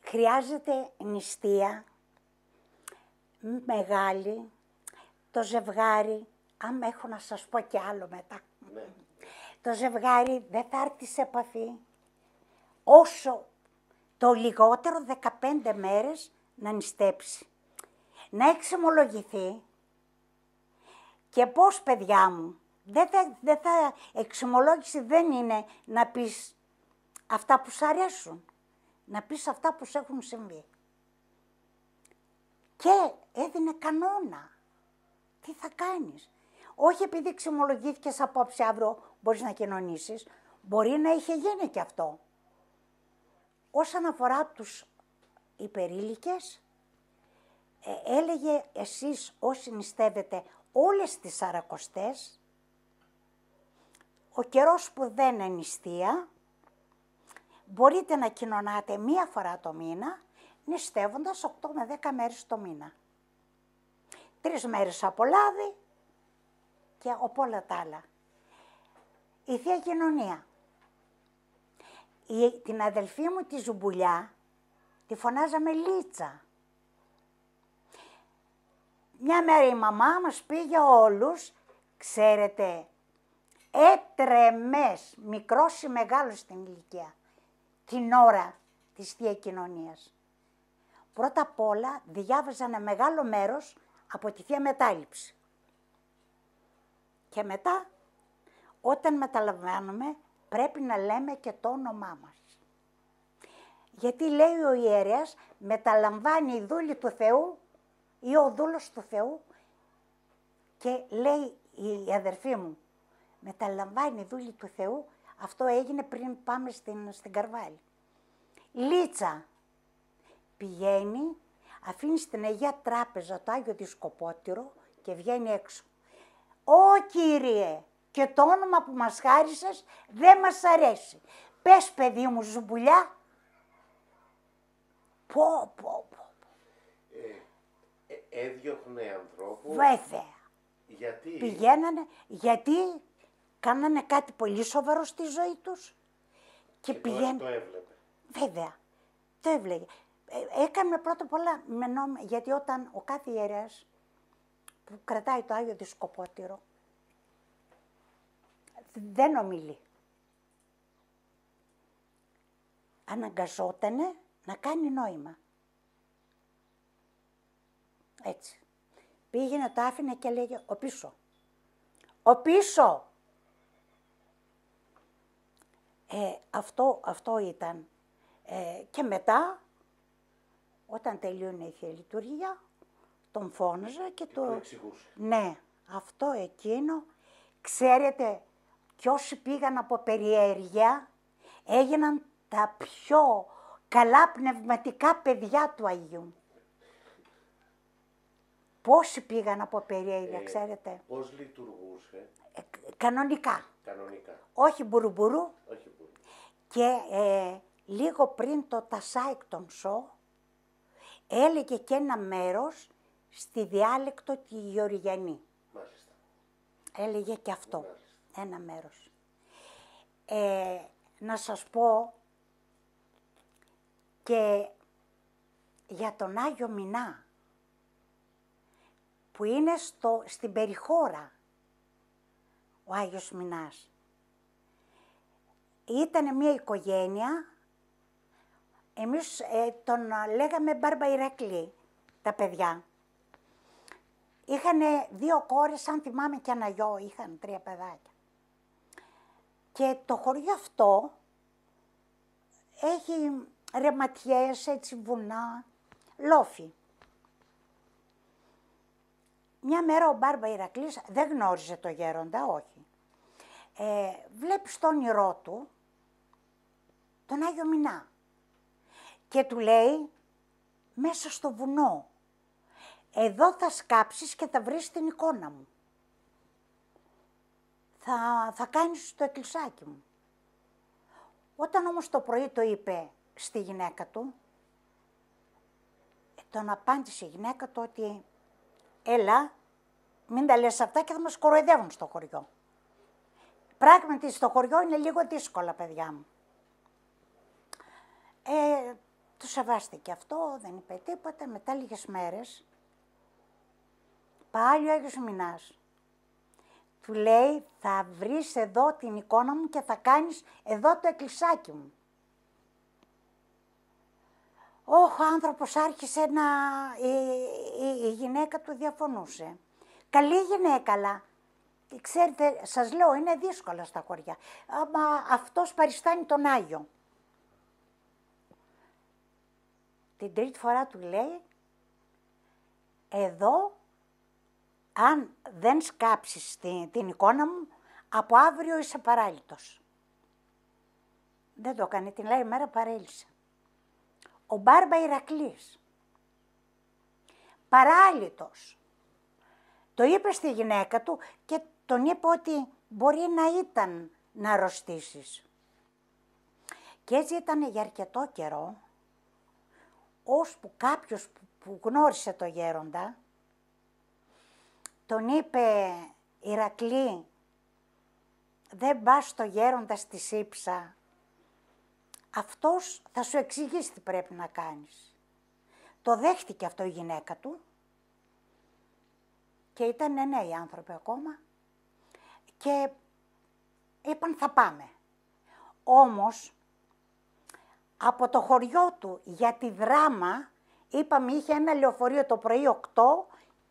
Χρειάζεται νηστεία, μεγάλη, το ζευγάρι, αν έχω να σας πω και άλλο μετά. Ναι. Το ζευγάρι δεν θα έρθει σε επαφή όσο το λιγότερο 15 μέρες να νηστέψει. Να εξομολογηθεί και πώς παιδιά μου, δεν θα, δεν θα δεν είναι να πεις αυτά που σου αρέσουν, να πεις αυτά που σου έχουν συμβεί. Και έδινε κανόνα. Τι θα κάνεις. Όχι επειδή ξεμολογήθηκες απόψε αύριο μπορείς να κοινωνήσεις, μπορεί να είχε γίνει και αυτό. Όσον αφορά τους υπερήλικες, ε, έλεγε εσείς όσοι νηστεύετε όλες τις αρακοστές, ο καιρός που δεν είναι νηστεία, μπορείτε να κοινωνάτε μία φορά το μήνα, νηστεύοντας 8 με 10 μέρες το μήνα. Τρεις μέρες από λάδι και από όλα τα άλλα. Η Θεία Κοινωνία η, την αδελφή μου τη Ζουμπουλιά τη φωνάζαμε Λίτσα. Μια μέρα η μαμά μας πήγε όλους, ξέρετε, έτρεμες, μικρός ή μεγάλος στην ηλικία, την ώρα της Θεία Κοινωνίας. Πρώτα απ' όλα διάβαζα ένα μεγάλο μέρος από τη Θεία Μετάληψη. Και μετά, όταν μεταλαμβάνουμε πρέπει να λέμε και το όνομά μας. Γιατί λέει ο ιερέας, μεταλαμβάνει η δούλη του Θεού ή ο δούλος του Θεού και λέει η αδερφή μου, μεταλαμβάνει η δούλη του Θεού, αυτό έγινε πριν πάμε στην, στην Καρβάλη. Λίτσα πηγαίνει, αφήνει στην Αγία Τράπεζα το Άγιο Δισκοπότηρο και βγαίνει έξω. «Ω Κύριε, και το όνομα που μας χάρισες δεν μας αρέσει. Πες παιδί μου ζουμπουλιά. Πω, πω, πω. Ε, ε, έδιωχνε ανθρώπους. Βέβαια. Γιατί. Πηγαίνανε, γιατί κάνανε κάτι πολύ σοβαρό στη ζωή τους. Και, και πηγαίνανε. Το έβλεπε. Βέβαια. Το έβλεπε. Ε, έκανε πρώτα όλα με νόμο, γιατί όταν ο κάθε ιερέας που κρατάει το Άγιο Δισκοπότηρο, δεν ομιλεί. Αναγκαζότανε να κάνει νόημα. Έτσι. Πήγαινε, το άφηνε και λέγε «Ο πίσω». «Ο πίσω». Ε, αυτό, αυτό ήταν. Ε, και μετά, όταν τελείωνε η λειτουργία, τον φώναζα και, και το... Ναι, αυτό εκείνο. Ξέρετε, και όσοι πήγαν από περιέργεια έγιναν τα πιο καλά πνευματικά παιδιά του Αγίου. Πόσοι πήγαν από περιέργεια, ε, ξέρετε. Πώς λειτουργούσε. Ε, κανονικά. Κανονικά. Όχι μπουρουμπουρού. Όχι Και ε, λίγο πριν το Τασάικ Σο, έλεγε και ένα μέρος στη διάλεκτο τη Γεωργιανή. Μάλιστα. Έλεγε και αυτό ένα μέρος. Ε, να σας πω και για τον Άγιο Μινά, που είναι στο, στην περιχώρα ο Άγιος Μινάς. Ήταν μια οικογένεια, εμείς ε, τον λέγαμε Ιρακλή, τα παιδιά. Είχαν δύο κόρες, αν θυμάμαι και ένα γιο, είχαν τρία παιδάκια. Και το χωριό αυτό έχει ρεματιές, έτσι βουνά, λόφι. Μια μέρα ο Μπάρμπα Ηρακλής δεν γνώριζε το γέροντα, όχι. Ε, βλέπει στο όνειρό του τον Άγιο Μινά και του λέει μέσα στο βουνό εδώ θα σκάψεις και θα βρεις την εικόνα μου θα, θα κάνεις το εκκλησάκι μου. Όταν όμως το πρωί το είπε στη γυναίκα του, ε, τον απάντησε η γυναίκα του ότι έλα, μην τα λες αυτά και θα μας κοροϊδεύουν στο χωριό. Πράγματι στο χωριό είναι λίγο δύσκολα, παιδιά μου. Ε, του σεβάστηκε αυτό, δεν είπε τίποτα. Μετά λίγες μέρες, πάλι ο Άγιος Μινάς, του λέει θα βρεις εδώ την εικόνα μου και θα κάνεις εδώ το εκκλησάκι μου. Όχι, ο άνθρωπος άρχισε να... Η, γυναίκα του διαφωνούσε. Καλή γυναίκα, αλλά ξέρετε, σας λέω, είναι δύσκολα στα χωριά. Αλλά αυτός παριστάνει τον Άγιο. Την τρίτη φορά του λέει, εδώ αν δεν σκάψεις την, την εικόνα μου, από αύριο είσαι παράλυτος. Δεν το έκανε, την λέει μέρα παρέλυσε. Ο Μπάρμπα Ηρακλής, παράλυτος, το είπε στη γυναίκα του και τον είπε ότι μπορεί να ήταν να αρρωστήσεις. Και έτσι ήταν για αρκετό καιρό, ώσπου κάποιος που γνώρισε το γέροντα, τον είπε Ηρακλή, δεν πας στο γέροντας στη Σύψα. Αυτός θα σου εξηγήσει τι πρέπει να κάνεις. Το δέχτηκε αυτό η γυναίκα του και ήταν νέοι ναι, ναι, άνθρωποι ακόμα και είπαν θα πάμε. Όμως από το χωριό του για τη δράμα είπαμε είχε ένα λεωφορείο το πρωί 8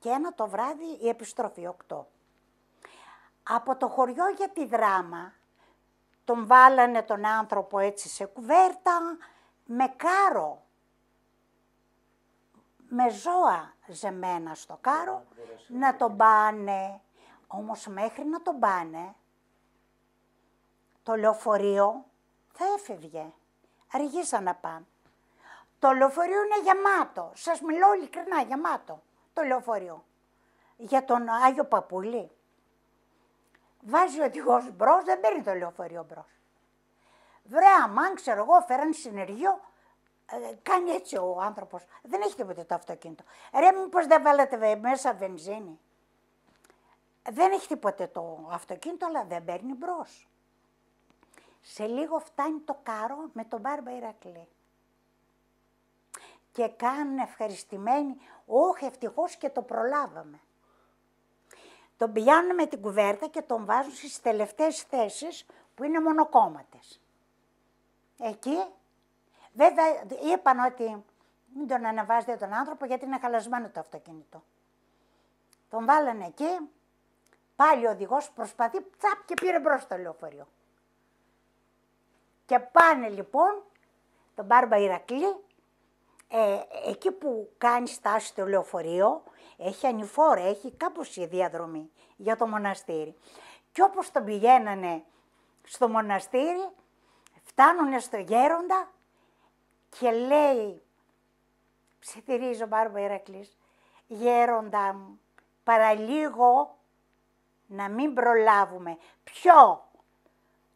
και ένα το βράδυ η επιστροφή οκτώ. Από το χωριό για τη δράμα τον βάλανε τον άνθρωπο έτσι σε κουβέρτα με κάρο, με ζώα ζεμένα στο κάρο, να τον πάνε. Όμως μέχρι να τον πάνε, το λεωφορείο θα έφευγε. Αργήσα να πάνε. Το λεωφορείο είναι γεμάτο. Σας μιλώ ειλικρινά, γεμάτο το λεωφορείο για τον Άγιο Παπούλη. Βάζει ο οδηγός μπρος, δεν παίρνει το λεωφορείο μπρος. Βρε, αμάν, ξέρω εγώ, φέραν συνεργείο. Ε, κάνει έτσι ο άνθρωπος. Δεν έχει τίποτα το αυτοκίνητο. Ρε, μήπως δεν βάλετε μέσα βενζίνη. Δεν έχει τίποτε το αυτοκίνητο, αλλά δεν παίρνει μπρος. Σε λίγο φτάνει το καρό με τον Μπάρμπα Ηρακλή και κάνουν ευχαριστημένοι. Όχι, ευτυχώς και το προλάβαμε. Τον πιάνουν με την κουβέρτα και τον βάζουν στις τελευταίες θέσεις που είναι μονοκόμματες. Εκεί, βέβαια, είπαν ότι μην τον αναβάζετε τον άνθρωπο γιατί είναι χαλασμένο το αυτοκίνητο. Τον βάλανε εκεί, πάλι ο οδηγός προσπαθεί, τσαπ και πήρε μπρος το λεωφορείο. Και πάνε λοιπόν τον Μπάρμπα Ηρακλή ε, εκεί που κάνεις στάση το λεωφορείο, έχει ανηφόρα, έχει κάπως η διαδρομή για το μοναστήρι. Και όπως τον πηγαίνανε στο μοναστήρι, φτάνουνε στο γέροντα και λέει, ψιθυρίζω Μπάρμπα Ηρακλής, γέροντα μου, παραλίγο να μην προλάβουμε. Ποιο,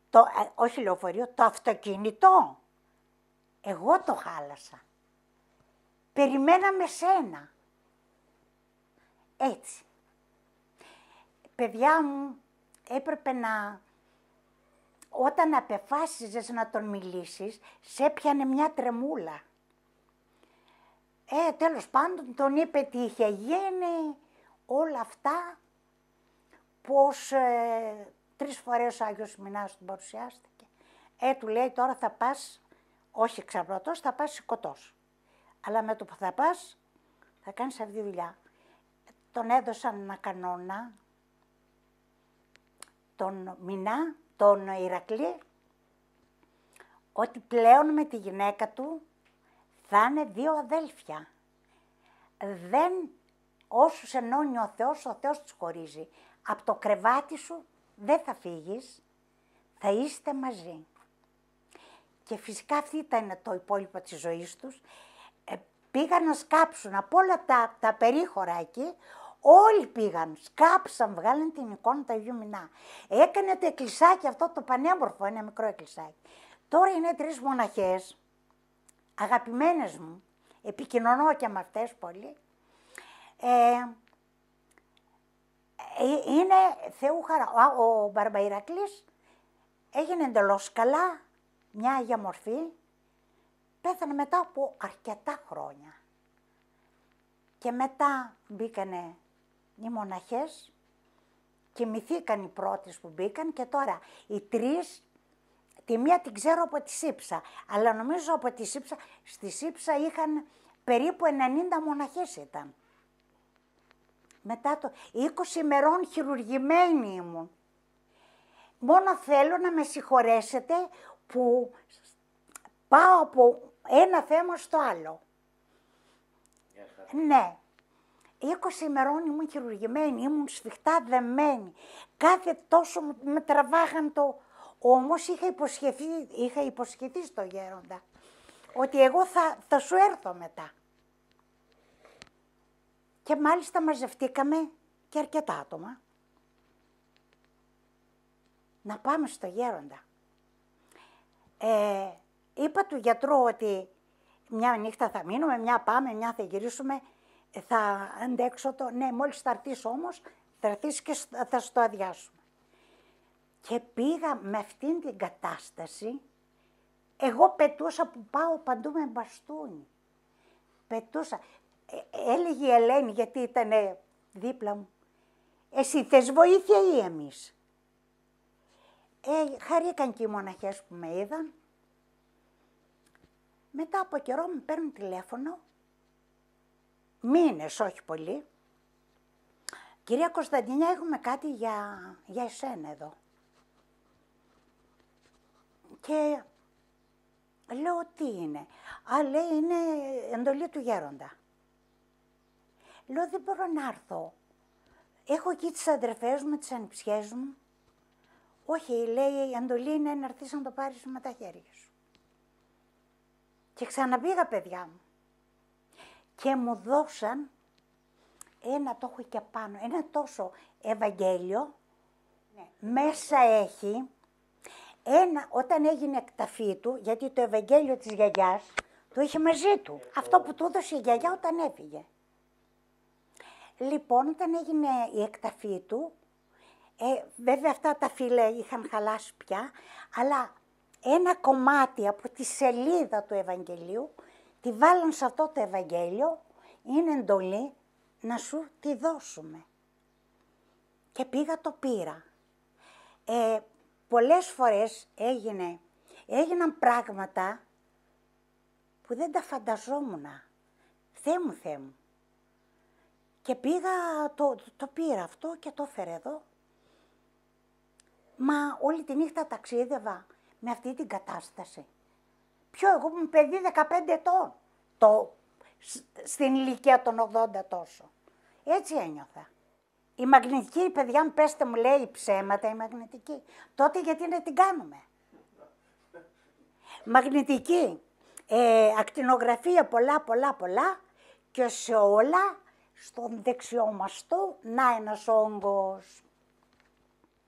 το, ε, όχι λεωφορείο, το αυτοκίνητο. Εγώ το χάλασα. Περιμέναμε σένα. Έτσι. Παιδιά μου, έπρεπε να... Όταν απεφάσιζες να τον μιλήσεις, σε έπιανε μια τρεμούλα. Ε, τέλος πάντων, τον είπε τι είχε γίνει, όλα αυτά, πως ε, τρεις φορές ο Άγιος Μινάς τον παρουσιάστηκε. Ε, του λέει, τώρα θα πας, όχι ξαπλωτός, θα πας σηκωτός. Αλλά με το που θα πας, θα κάνεις αυτή τη δουλειά. Τον έδωσαν ένα κανόνα, τον Μινά, τον Ηρακλή, ότι πλέον με τη γυναίκα του θα είναι δύο αδέλφια. Δεν όσους ενώνει ο Θεός, ο Θεός τους χωρίζει. Από το κρεβάτι σου δεν θα φύγεις, θα είστε μαζί. Και φυσικά αυτή ήταν το υπόλοιπο της ζωής τους. Πήγαν να σκάψουν από όλα τα, τα περίχωρα εκεί, Όλοι πήγαν, σκάψαν, βγάλαν την εικόνα τα Αγίου Έκανε το εκκλησάκι αυτό το πανέμορφο, ένα μικρό εκκλησάκι. Τώρα είναι τρεις μοναχές, αγαπημένες μου, επικοινωνώ και με αυτές πολύ. Ε, ε, είναι Θεού χαρά. Ο Μπαρμπαϊρακλής έγινε εντελώς καλά, μια Αγία Μορφή, Πέθανε μετά από αρκετά χρόνια. Και μετά μπήκανε οι μοναχές, κοιμηθήκαν οι πρώτες που μπήκαν και τώρα οι τρεις, τη μία την ξέρω από τη Σύψα, αλλά νομίζω από τη Σύψα, στη Σύψα είχαν περίπου 90 μοναχές ήταν. Μετά το 20 ημερών χειρουργημένη ήμουν. Μόνο θέλω να με συγχωρέσετε που πάω από ένα θέμα στο άλλο. Ναι. 20 ημερών ήμουν χειρουργημένη, ήμουν σφιχτά δεμένη. Κάθε τόσο με τραβάγαν το... Όμως είχα υποσχεθεί, είχα υποσχεθεί στο γέροντα ότι εγώ θα, θα σου έρθω μετά. Και μάλιστα μαζευτήκαμε και αρκετά άτομα. Να πάμε στο γέροντα. Ε, Είπα του γιατρού ότι μια νύχτα θα μείνουμε, μια πάμε, μια θα γυρίσουμε, θα αντέξω το. Ναι, μόλις θα έρθεις όμως, θα έρθεις και θα στο αδειάσουμε. Και πήγα με αυτήν την κατάσταση, εγώ πετούσα που πάω παντού με μπαστούνι. Πετούσα. Ε, έλεγε η Ελένη, γιατί ήταν δίπλα μου, εσύ θες βοήθεια ή εμείς. Ε, χαρήκαν και οι μοναχές που με είδαν. Μετά από καιρό μου παίρνουν τηλέφωνο, μήνες όχι πολύ. Κυρία Κωνσταντινιά, έχουμε κάτι για, για εσένα εδώ. Και λέω τι είναι. Α, λέει είναι εντολή του γέροντα. Λέω δεν μπορώ να έρθω. Έχω εκεί τις αδερφές μου, τις ανιψιές μου. Όχι, λέει, η εντολή είναι να έρθεις να το πάρεις με τα χέρια σου. Και ξαναπήγα παιδιά μου. Και μου δώσαν ένα το έχω και πάνω, ένα τόσο Ευαγγέλιο, ναι. μέσα έχει ένα, όταν έγινε εκταφή του, γιατί το Ευαγγέλιο της γιαγιάς το είχε μαζί του. Αυτό που του έδωσε η γιαγιά όταν έφυγε. Λοιπόν, όταν έγινε η εκταφή του, ε, βέβαια αυτά τα φύλλα είχαν χαλάσει πια, αλλά ένα κομμάτι από τη σελίδα του Ευαγγελίου, τη βάλαν σε αυτό το Ευαγγέλιο, είναι εντολή να σου τη δώσουμε. Και πήγα το πήρα. Ε, πολλές φορές έγινε, έγιναν πράγματα που δεν τα φανταζόμουν. Θεέ μου, Θεέ μου. Και πήγα, το, το πήρα αυτό και το έφερε εδώ. Μα όλη τη νύχτα ταξίδευα με αυτή την κατάσταση. Ποιο, εγώ ήμουν παιδί 15 ετών, το, στην ηλικία των 80 τόσο. Έτσι ένιωθα. Η μαγνητική, η παιδιά μου, πέστε μου, λέει ψέματα η μαγνητική. Τότε γιατί να την κάνουμε. Μαγνητική, ε, ακτινογραφία, πολλά, πολλά, πολλά και σε όλα στον δεξιό μαστό να ένας όγκος.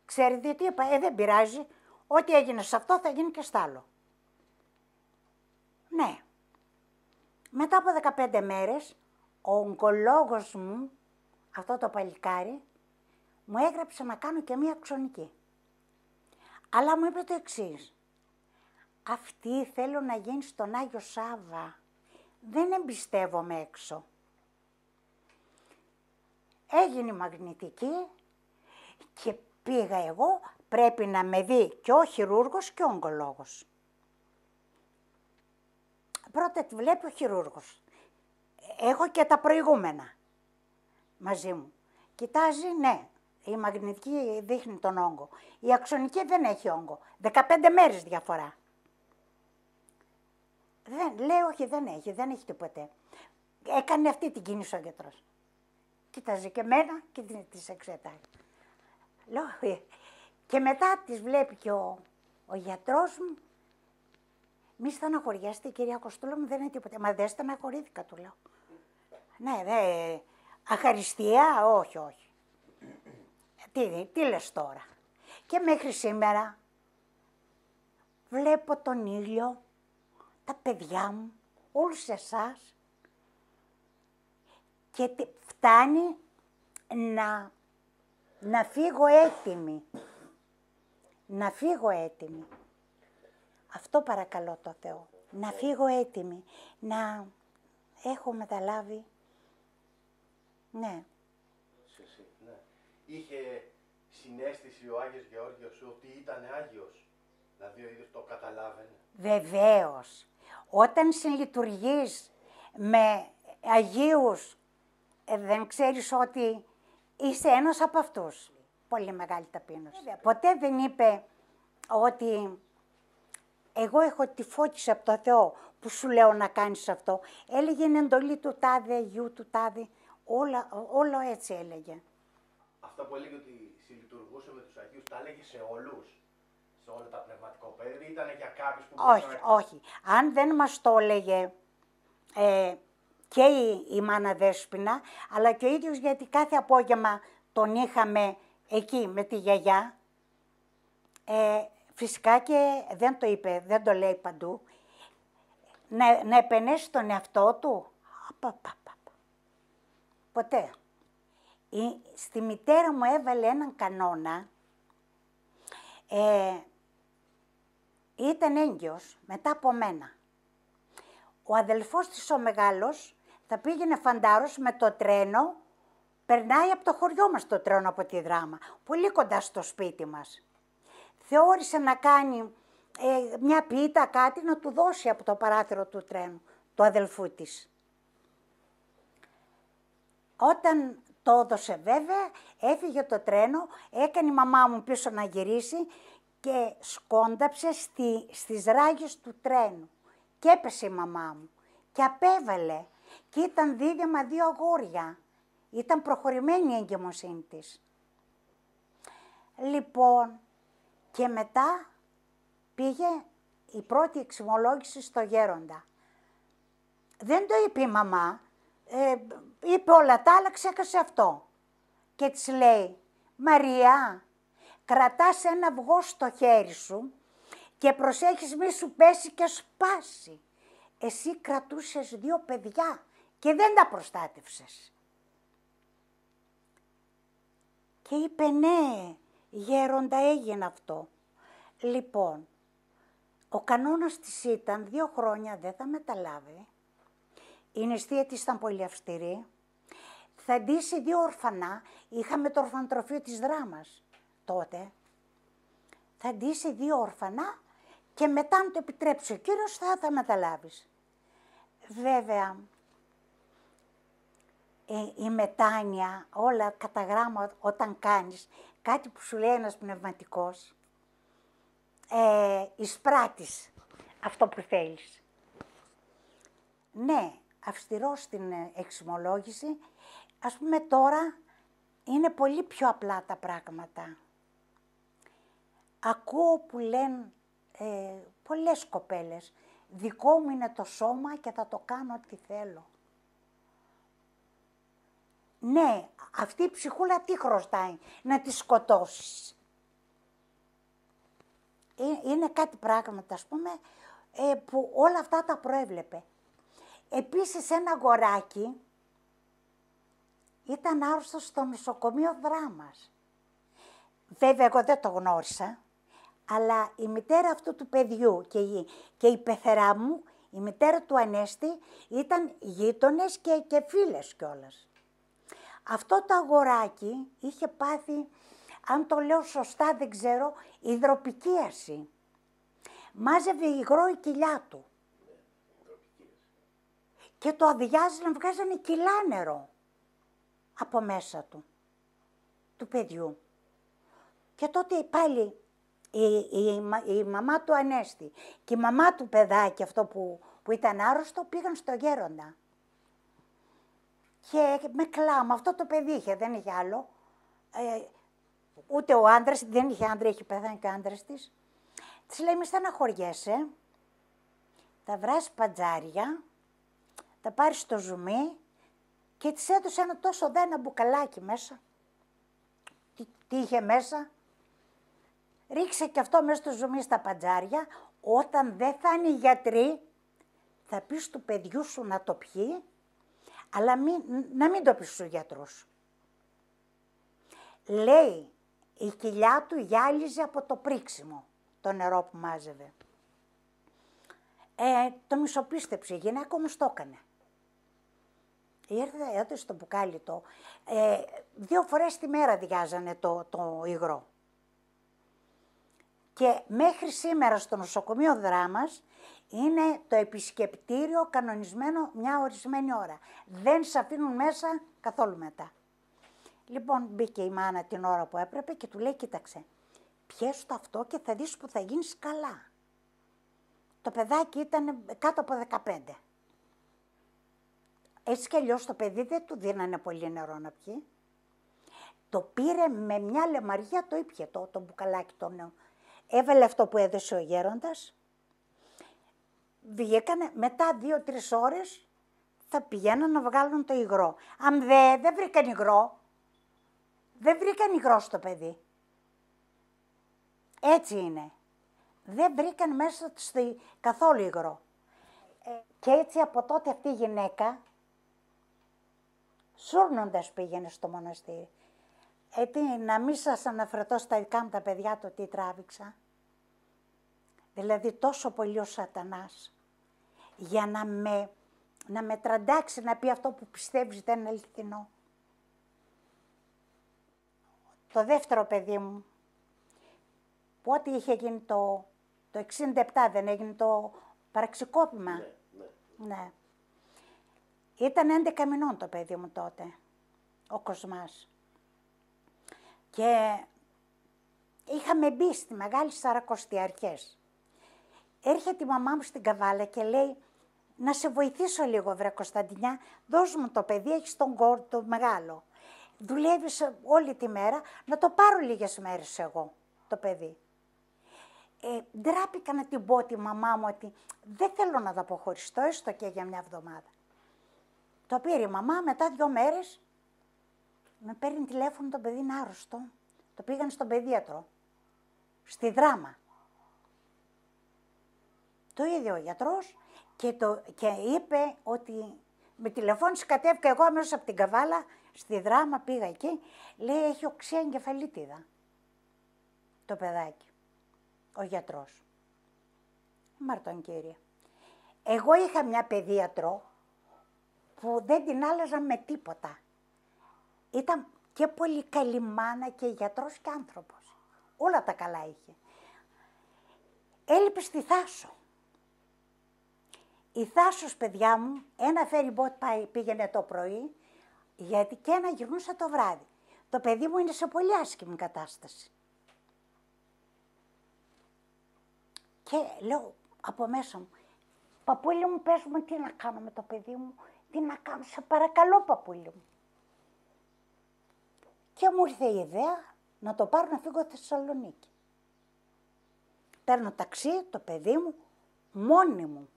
Ξέρετε τι είπα, ε, δεν πειράζει, Ό,τι έγινε σε αυτό θα γίνει και στ' άλλο. Ναι. Μετά από 15 μέρες, ο ογκολόγος μου, αυτό το παλικάρι, μου έγραψε να κάνω και μία ξονική. Αλλά μου είπε το εξής. Αυτή θέλω να γίνει στον Άγιο Σάβα. Δεν εμπιστεύομαι έξω. Έγινε μαγνητική και πήγα εγώ Πρέπει να με δει και ο χειρούργος και ο ογκολόγος. Πρώτα τη βλέπει ο χειρούργος. Έχω και τα προηγούμενα μαζί μου. Κοιτάζει, ναι, η μαγνητική δείχνει τον όγκο. Η αξονική δεν έχει όγκο. 15 μέρες διαφορά. Δεν, λέει, όχι, δεν έχει, δεν έχει τίποτε. Έκανε αυτή την κίνηση ο γιατρός. Κοίταζε και εμένα και τις εξετάζει. Λέω, και μετά τις βλέπει και ο, ο γιατρός μου. Μη στεναχωριέστε, κυρία Κοστούλα μου, δεν είναι τίποτα. Μα δεν στεναχωρήθηκα, του λέω. Ναι, δε, αχαριστία, όχι, όχι. Τι, τι λες τώρα. Και μέχρι σήμερα βλέπω τον ήλιο, τα παιδιά μου, όλους εσάς και φτάνει να, να φύγω έτοιμη να φύγω έτοιμη. Αυτό παρακαλώ το Θεό. Να φύγω έτοιμη. Να έχω μεταλάβει. Ναι. ναι. Είχε συνέστηση ο Άγιος Γεώργιος ότι ήταν Άγιος. Δηλαδή ο ίδιος το καταλάβαινε. Βεβαίως. Όταν συλλειτουργείς με Αγίους, ε, δεν ξέρεις ότι είσαι ένας από αυτούς πολύ μεγάλη ταπείνωση. Βέβαια, ποτέ δεν είπε ότι εγώ έχω τη φώτιση από το Θεό που σου λέω να κάνεις αυτό. Έλεγε είναι εντολή του τάδε, γιού του τάδε, όλα, όλο έτσι έλεγε. Αυτό που έλεγε ότι συλλειτουργούσε με τους Αγίους, τα έλεγε σε όλους, σε όλα τα πνευματικό παιδί ήταν για κάποιους που... Όχι, να... όχι. Αν δεν μας το έλεγε ε, και η, η μάνα Δέσποινα, αλλά και ο ίδιος γιατί κάθε απόγευμα τον είχαμε εκεί με τη γιαγιά. Ε, φυσικά και δεν το είπε, δεν το λέει παντού. Να, να επενέσει τον εαυτό του. Πα, πα, πα, Ποτέ. Η, στη μητέρα μου έβαλε έναν κανόνα. Ε, ήταν έγκυος μετά από μένα. Ο αδελφός της ο μεγάλος θα πήγαινε φαντάρος με το τρένο Περνάει από το χωριό μας το τρένο από τη Δράμα, πολύ κοντά στο σπίτι μας. Θεώρησε να κάνει ε, μια πίτα, κάτι, να του δώσει από το παράθυρο του τρένου, του αδελφού της. Όταν το έδωσε βέβαια, έφυγε το τρένο, έκανε η μαμά μου πίσω να γυρίσει και σκόνταψε στη, στις ράγες του τρένου. Και έπεσε η μαμά μου και απέβαλε και ήταν δίδυμα δύο αγόρια. Ήταν προχωρημένη η εγκυμοσύνη της. Λοιπόν, και μετά πήγε η πρώτη εξυμολόγηση στο γέροντα. Δεν το είπε η μαμά, ε, είπε όλα τα άλλα, ξέχασε αυτό. Και της λέει, Μαρία, κρατάς ένα αυγό στο χέρι σου και προσέχεις μη σου πέσει και σπάσει. Εσύ κρατούσες δύο παιδιά και δεν τα προστάτευσες. Και είπε ναι, γέροντα έγινε αυτό. Λοιπόν, ο κανόνας της ήταν δύο χρόνια δεν θα μεταλάβει. Η νηστεία της ήταν πολύ αυστηρή. Θα ντύσει δύο ορφανά. Είχαμε το ορφανοτροφείο της δράμας τότε. Θα ντύσει δύο ορφανά και μετά αν το επιτρέψει ο κύριος θα, θα μεταλάβεις. Βέβαια, η, ε, η μετάνοια, όλα κατά γράμμα όταν κάνεις, κάτι που σου λέει ένας πνευματικός, ε, αυτό που θέλεις. Ναι, αυστηρό στην εξημολόγηση, Ας πούμε τώρα είναι πολύ πιο απλά τα πράγματα. Ακούω που λένε ε, πολλές κοπέλες, δικό μου είναι το σώμα και θα το κάνω ό,τι θέλω. Ναι, αυτή η ψυχούλα τι χρωστάει, να τη σκοτώσεις. Ε, είναι κάτι πράγματα, ας πούμε, ε, που όλα αυτά τα προέβλεπε. Επίσης ένα αγοράκι ήταν άρρωστο στο νοσοκομείο δράμας. Βέβαια, εγώ δεν το γνώρισα, αλλά η μητέρα αυτού του παιδιού και η, και η πεθερά μου, η μητέρα του Ανέστη, ήταν γείτονες και, και φίλες κιόλας. Αυτό το αγοράκι είχε πάθει, αν το λέω σωστά δεν ξέρω, υδροπικίαση. Μάζευε υγρό η κοιλιά του. Και το να βγάζανε νερό από μέσα του, του παιδιού. Και τότε πάλι η, η, η μαμά του ανέστη και η μαμά του παιδάκι αυτό που, που ήταν άρρωστο πήγαν στο γέροντα. Και με κλάμα, αυτό το παιδί είχε, δεν είχε άλλο. Ε, ούτε ο άντρας, δεν είχε άντρα, είχε πεθάνει και ο άντρας της. Της λέει: Μη στεναχωριέσαι. Θα βράσει παντζάρια, Θα πάρεις στο ζουμί και της έδωσε ένα τόσο δένα μπουκαλάκι μέσα. Τι, είχε μέσα. Ρίξε και αυτό μέσα στο ζουμί στα παντζάρια. Όταν δεν θα είναι γιατροί, θα πεις του παιδιού σου να το πιει αλλά να μην το πεις στους σου. Λέει, η κοιλιά του γυάλιζε από το πρίξιμο, το νερό που μάζευε. Ε, το μισοπίστεψε, η γυναίκα όμως το έκανε. Ήρθε, έδωσε το μπουκάλι το. Ε, δύο φορές τη μέρα διάζανε το, το υγρό. Και μέχρι σήμερα στο νοσοκομείο δράμας είναι το επισκεπτήριο κανονισμένο μια ορισμένη ώρα. Δεν σε αφήνουν μέσα καθόλου μετά. Λοιπόν, μπήκε η μάνα την ώρα που έπρεπε και του λέει, κοίταξε, πιέσου το αυτό και θα δεις που θα γίνεις καλά. Το παιδάκι ήταν κάτω από 15. Έτσι κι αλλιώς το παιδί δεν του δίνανε πολύ νερό να πιει. Το πήρε με μια λεμαριά, το ήπιε το, μπουκαλάκι το νέο. Έβαλε αυτό που έδωσε ο γέροντας, βγήκανε μετά δύο-τρει ώρες θα πηγαίναν να βγάλουν το υγρό. Αν δε, δεν βρήκαν υγρό, δεν βρήκαν υγρό στο παιδί. Έτσι είναι. Δεν βρήκαν μέσα στο καθόλου υγρό. Ε, και έτσι από τότε αυτή η γυναίκα, σούρνοντας πήγαινε στο μοναστήρι. Έτσι, ε, να μην σας αναφερθώ στα δικά μου τα παιδιά το τι τράβηξα δηλαδή τόσο πολύ ο σατανάς, για να με, να με τραντάξει, να πει αυτό που πιστεύεις δεν είναι αληθινό. Το δεύτερο παιδί μου, που ό,τι είχε γίνει το, το 67 δεν έγινε το παραξικόπημα. Ναι, ναι. ναι. Ήταν 11 μηνών το παιδί μου τότε, ο Κοσμάς. Και είχαμε μπει στη Μεγάλη Σαρακοστή έρχεται η μαμά μου στην καβάλα και λέει «Να σε βοηθήσω λίγο, βρε Κωνσταντινιά, δώσ' μου το παιδί, έχεις τον κόρ, το μεγάλο. Δουλεύεις όλη τη μέρα, να το πάρω λίγες μέρες εγώ, το παιδί». Ε, ντράπηκα να την πω τη μαμά μου ότι δεν θέλω να τα αποχωριστώ, έστω και για μια εβδομάδα. Το πήρε η μαμά, μετά δύο μέρες με παίρνει τηλέφωνο το παιδί είναι άρρωστο. Το πήγαν στον παιδίατρο, στη δράμα. Το είδε ο γιατρός και, και είπε ότι με τηλεφώνησε κατέβηκα εγώ αμέσως από την Καβάλα, στη Δράμα πήγα εκεί, λέει έχει οξία εγκεφαλίτιδα το παιδάκι, ο γιατρός. Μαρτον κύριε. Εγώ είχα μια παιδίατρο που δεν την άλλαζα με τίποτα. Ήταν και πολύ καλή μάνα και γιατρός και άνθρωπος. Όλα τα καλά είχε. Έλειπε στη Θάσο. Η Θάσος, παιδιά μου, ένα ferry boat πήγαινε το πρωί, γιατί και ένα γυρνούσα το βράδυ. Το παιδί μου είναι σε πολύ άσχημη κατάσταση. Και λέω από μέσα μου, παππούλη μου, πες μου τι να κάνω με το παιδί μου, τι να κάνω, σε παρακαλώ παππούλη μου. Και μου ήρθε η ιδέα να το πάρω να φύγω στη Θεσσαλονίκη. Παίρνω ταξί, το παιδί μου, μόνη μου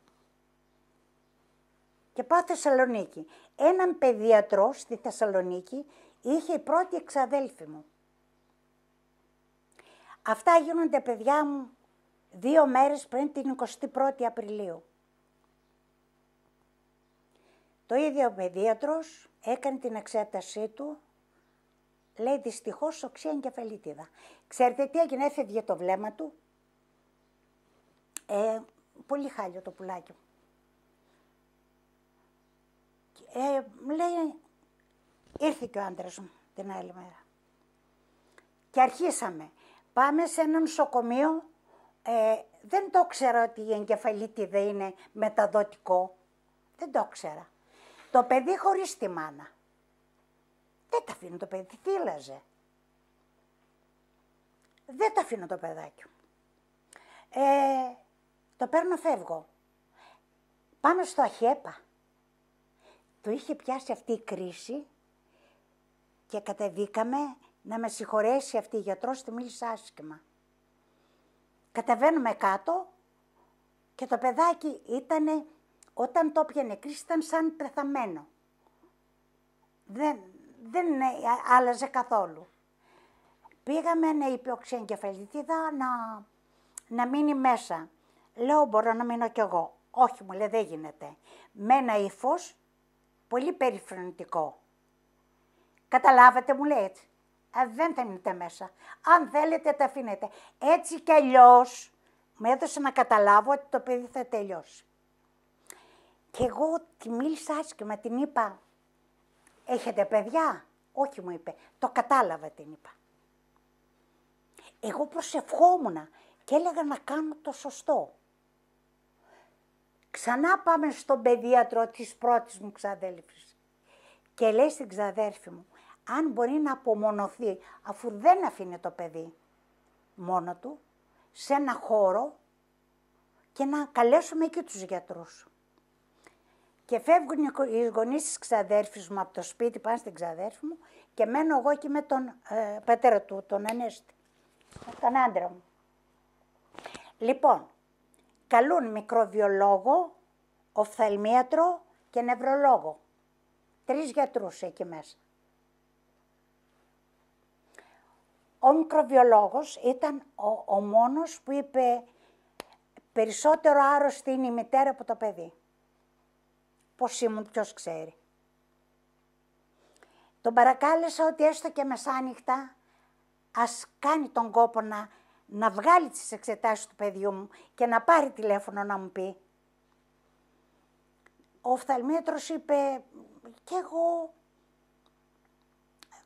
και πάω Θεσσαλονίκη. Έναν παιδιατρό στη Θεσσαλονίκη είχε η πρώτη εξαδέλφη μου. Αυτά γίνονται παιδιά μου δύο μέρες πριν την 21η Απριλίου. Το ίδιο ο παιδίατρος έκανε την εξέτασή του, λέει δυστυχώς οξία εγκεφαλίτιδα. Ξέρετε τι έγινε, έφευγε το βλέμμα του. Ε, πολύ χάλιο το πουλάκι μου. Ε, μου λέει, ήρθε και ο άντρας μου την άλλη μέρα. Και αρχίσαμε. Πάμε σε ένα νοσοκομείο, ε, δεν το ξέρω ότι η εγκεφαλίτη δεν είναι μεταδοτικό. Δεν το ξέρα. Το παιδί χωρίς τη μάνα. Δεν τα αφήνω το παιδί, θύλαζε. Δεν τα αφήνω το παιδάκι ε, το παίρνω, φεύγω. Πάμε στο αχέπα. Το είχε πιάσει αυτή η κρίση και κατεβήκαμε να με συγχωρέσει αυτή η γιατρός, τη μίλησε άσχημα. Κατεβαίνουμε κάτω και το παιδάκι ήταν, όταν το πιανε κρίση, ήταν σαν πεθαμένο. Δεν, δεν ε, άλλαζε καθόλου. Πήγαμε, να είπε ο να, να μείνει μέσα. Λέω, μπορώ να μείνω κι εγώ. Όχι, μου λέει, δεν γίνεται. Με ένα ύφος, πολύ περιφρονητικό. Καταλάβατε, μου λέει έτσι. Ε, δεν θα μείνετε μέσα. Αν θέλετε, τα αφήνετε. Έτσι κι αλλιώς με έδωσε να καταλάβω ότι το παιδί θα τελειώσει. Και εγώ τη μίλησα άσχημα, την είπα, έχετε παιδιά. Όχι, μου είπε, το κατάλαβα, την είπα. Εγώ προσευχόμουν και έλεγα να κάνω το σωστό. Ξανά πάμε στον παιδίατρο της πρώτης μου ξαδέλφης. και λέει στην ξαδέρφη μου, αν μπορεί να απομονωθεί, αφού δεν αφήνει το παιδί μόνο του, σε ένα χώρο και να καλέσουμε και τους γιατρούς. Και φεύγουν οι γονείς της ξαδέρφης μου από το σπίτι, πάνε στην ξαδέρφη μου και μένω εγώ και με τον ε, πατέρα του, τον Ανέστη. Τον άντρα μου. Λοιπόν, καλούν μικροβιολόγο, οφθαλμίατρο και νευρολόγο. Τρεις γιατρούς εκεί μέσα. Ο μικροβιολόγος ήταν ο, μόνος που είπε περισσότερο άρρωστη είναι η μητέρα από το παιδί. Πώς ήμουν, ποιος ξέρει. Τον παρακάλεσα ότι έστω και μεσάνυχτα ας κάνει τον κόπο να να βγάλει τις εξετάσεις του παιδιού μου και να πάρει τηλέφωνο να μου πει. Ο οφθαλμίατρος είπε, και εγώ,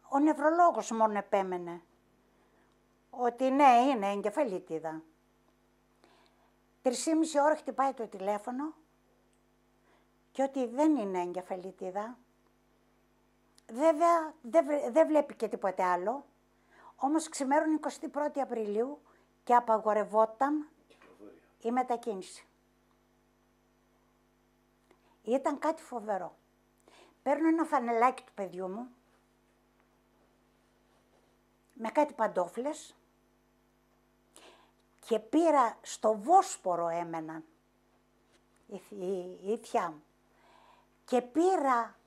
ο νευρολόγος μόνο επέμενε, ότι ναι, είναι εγκεφαλίτιδα. μισή ώρα χτυπάει το τηλέφωνο και ότι δεν είναι εγκεφαλίτιδα. Βέβαια, δεν δε βλέπει και τίποτε άλλο. Όμως Όμως, 21 Απριλίου και απαγορευόταν η μετακίνηση. Ήταν κάτι φοβερό. Παίρνω ένα φανελάκι του παιδιού μου με κάτι παντόφλες και πήρα στο Βόσπορο έμενα, η, η, μου και πήρα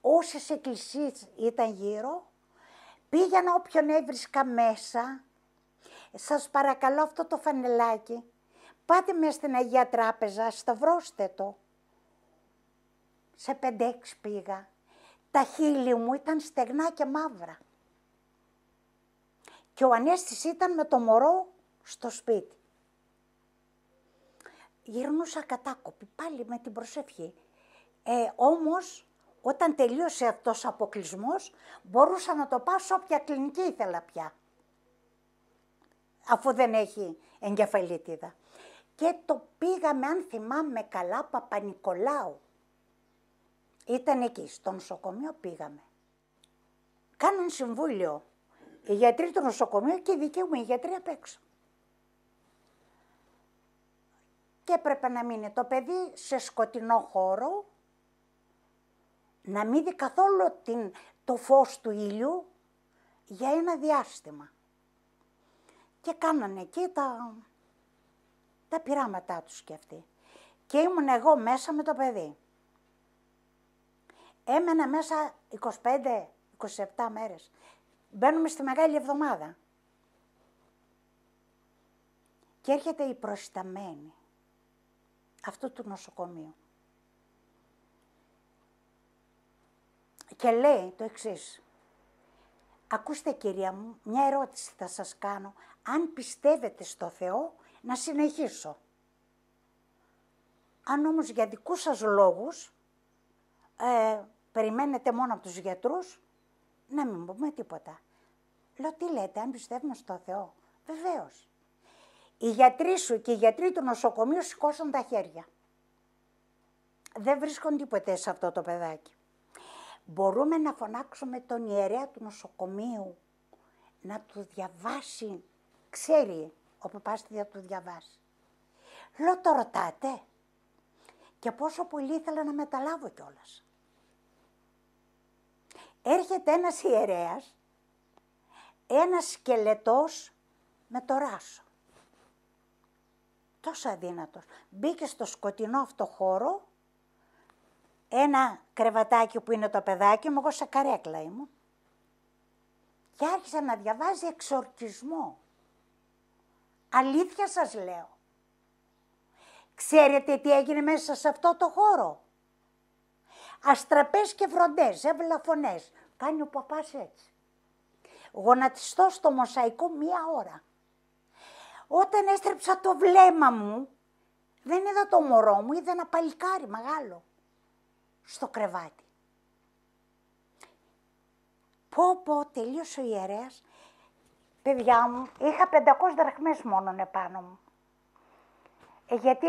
όσες εκκλησίες ήταν γύρω, πήγαινα όποιον έβρισκα μέσα σας παρακαλώ αυτό το φανελάκι, πάτε μες στην Αγία Τράπεζα, σταυρώστε το. Σε 5-6 πήγα. Τα χείλη μου ήταν στεγνά και μαύρα. Και ο Ανέστης ήταν με το μωρό στο σπίτι. Γυρνούσα κατάκοπη, πάλι με την προσευχή. Ε, όμως, όταν τελείωσε αυτός ο αποκλεισμός, μπορούσα να το πάω σε όποια κλινική ήθελα πια αφού δεν έχει εγκεφαλίτιδα. Και το πήγαμε, αν θυμάμαι καλά, Παπα-Νικολάου. Ήταν εκεί, στο νοσοκομείο πήγαμε. Κάνουν συμβούλιο οι γιατροί του νοσοκομείου και οι δικοί μου οι γιατροί απ' έξω. Και έπρεπε να μείνει το παιδί σε σκοτεινό χώρο, να μην δει καθόλου την, το φως του ήλιου για ένα διάστημα και κάνανε εκεί τα, τα πειράματά τους και αυτοί. Και ήμουν εγώ μέσα με το παιδί. Έμενα μέσα 25-27 μέρες. Μπαίνουμε στη Μεγάλη Εβδομάδα. Και έρχεται η προσταμένη αυτού του νοσοκομείου. Και λέει το εξής. Ακούστε κυρία μου, μια ερώτηση θα σας κάνω, αν πιστεύετε στο Θεό, να συνεχίσω. Αν όμως για δικούς σας λόγους ε, περιμένετε μόνο από τους γιατρούς, να μην πούμε τίποτα. Λέω, τι λέτε, αν πιστεύουμε στο Θεό. Βεβαίως. Οι γιατροί σου και οι γιατροί του νοσοκομείου σηκώσαν τα χέρια. Δεν βρίσκουν τίποτε σε αυτό το παιδάκι. Μπορούμε να φωνάξουμε τον ιερέα του νοσοκομείου, να τους διαβάσει Ξέρει ο παπάς τι το του διαβάσει. Λέω το ρωτάτε και πόσο πολύ ήθελα να μεταλάβω κιόλας. Έρχεται ένας ιερέας, ένας σκελετός με το ράσο. Τόσο αδύνατος. Μπήκε στο σκοτεινό αυτό χώρο, ένα κρεβατάκι που είναι το παιδάκι μου, εγώ σε καρέκλα ήμουν, και άρχισε να διαβάζει εξορκισμό. Αλήθεια σας λέω. Ξέρετε τι έγινε μέσα σε αυτό το χώρο. Αστραπές και φροντές, έβλα Κάνει ο παπάς έτσι. Γονατιστώ στο μοσαϊκό μία ώρα. Όταν έστρεψα το βλέμμα μου, δεν είδα το μωρό μου, είδα ένα παλικάρι μεγάλο στο κρεβάτι. Πω πω, τελείωσε ο ιερέας, παιδιά μου, είχα 500 δραχμές μόνο επάνω μου. Ε, γιατί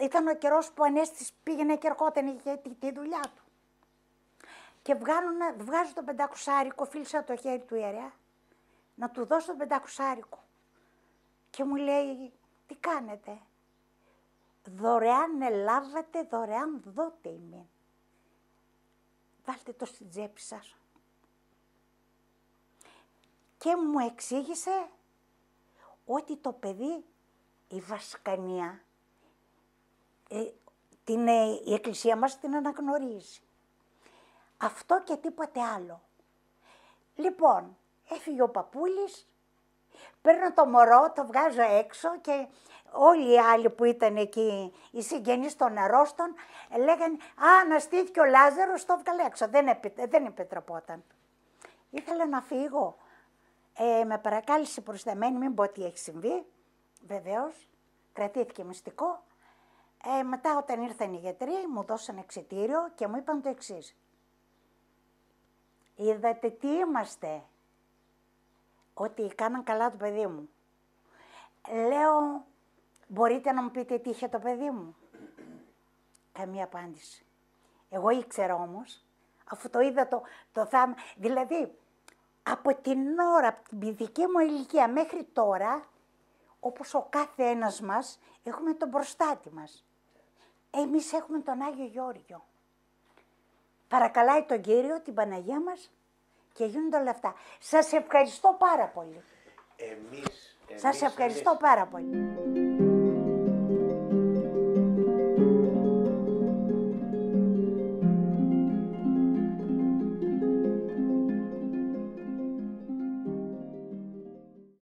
ήταν ο καιρός που ανέστης πήγαινε και ερχόταν, για τη, δουλειά του. Και βγάζω, το τον πεντακουσάρικο, φίλησα το χέρι του ιερέα, να του δώσω το πεντακουσάρικο. Και μου λέει, τι κάνετε. Δωρεάν ελάβατε, δωρεάν δότε ημί. Βάλτε το στην τσέπη σας και μου εξήγησε ότι το παιδί, η Βασκανία, ε, την, ε, η Εκκλησία μας την αναγνωρίζει. Αυτό και τίποτε άλλο. Λοιπόν, έφυγε ο παππούλης, παίρνω το μωρό, το βγάζω έξω και όλοι οι άλλοι που ήταν εκεί, οι συγγενείς των αρρώστων, λέγανε «Α, αναστήθηκε ο Λάζαρος, το βγάλε έξω». Δεν, επι, δεν επιτρεπόταν. Ήθελα να φύγω. Ε, με παρακάλεσε προσταμένη, μην πω τι έχει συμβεί. Βεβαίως, κρατήθηκε μυστικό. Ε, μετά όταν ήρθαν οι γιατροί, μου δώσαν εξετήριο και μου είπαν το εξής. Είδατε τι είμαστε. Ότι κάναν καλά το παιδί μου. Λέω, μπορείτε να μου πείτε τι είχε το παιδί μου. Καμία απάντηση. Εγώ ήξερα όμως, αφού το είδα το, το θάμα. Δηλαδή, από την ώρα, από την παιδική μου ηλικία μέχρι τώρα, όπως ο κάθε ένας μας, έχουμε τον προστάτη μας. Εμείς έχουμε τον Άγιο Γιώργιο. Παρακαλάει τον Κύριο, την Παναγία μας και γίνονται όλα αυτά. Σας ευχαριστώ πάρα πολύ. Εμείς, εμείς Σας ευχαριστώ πάρα πολύ.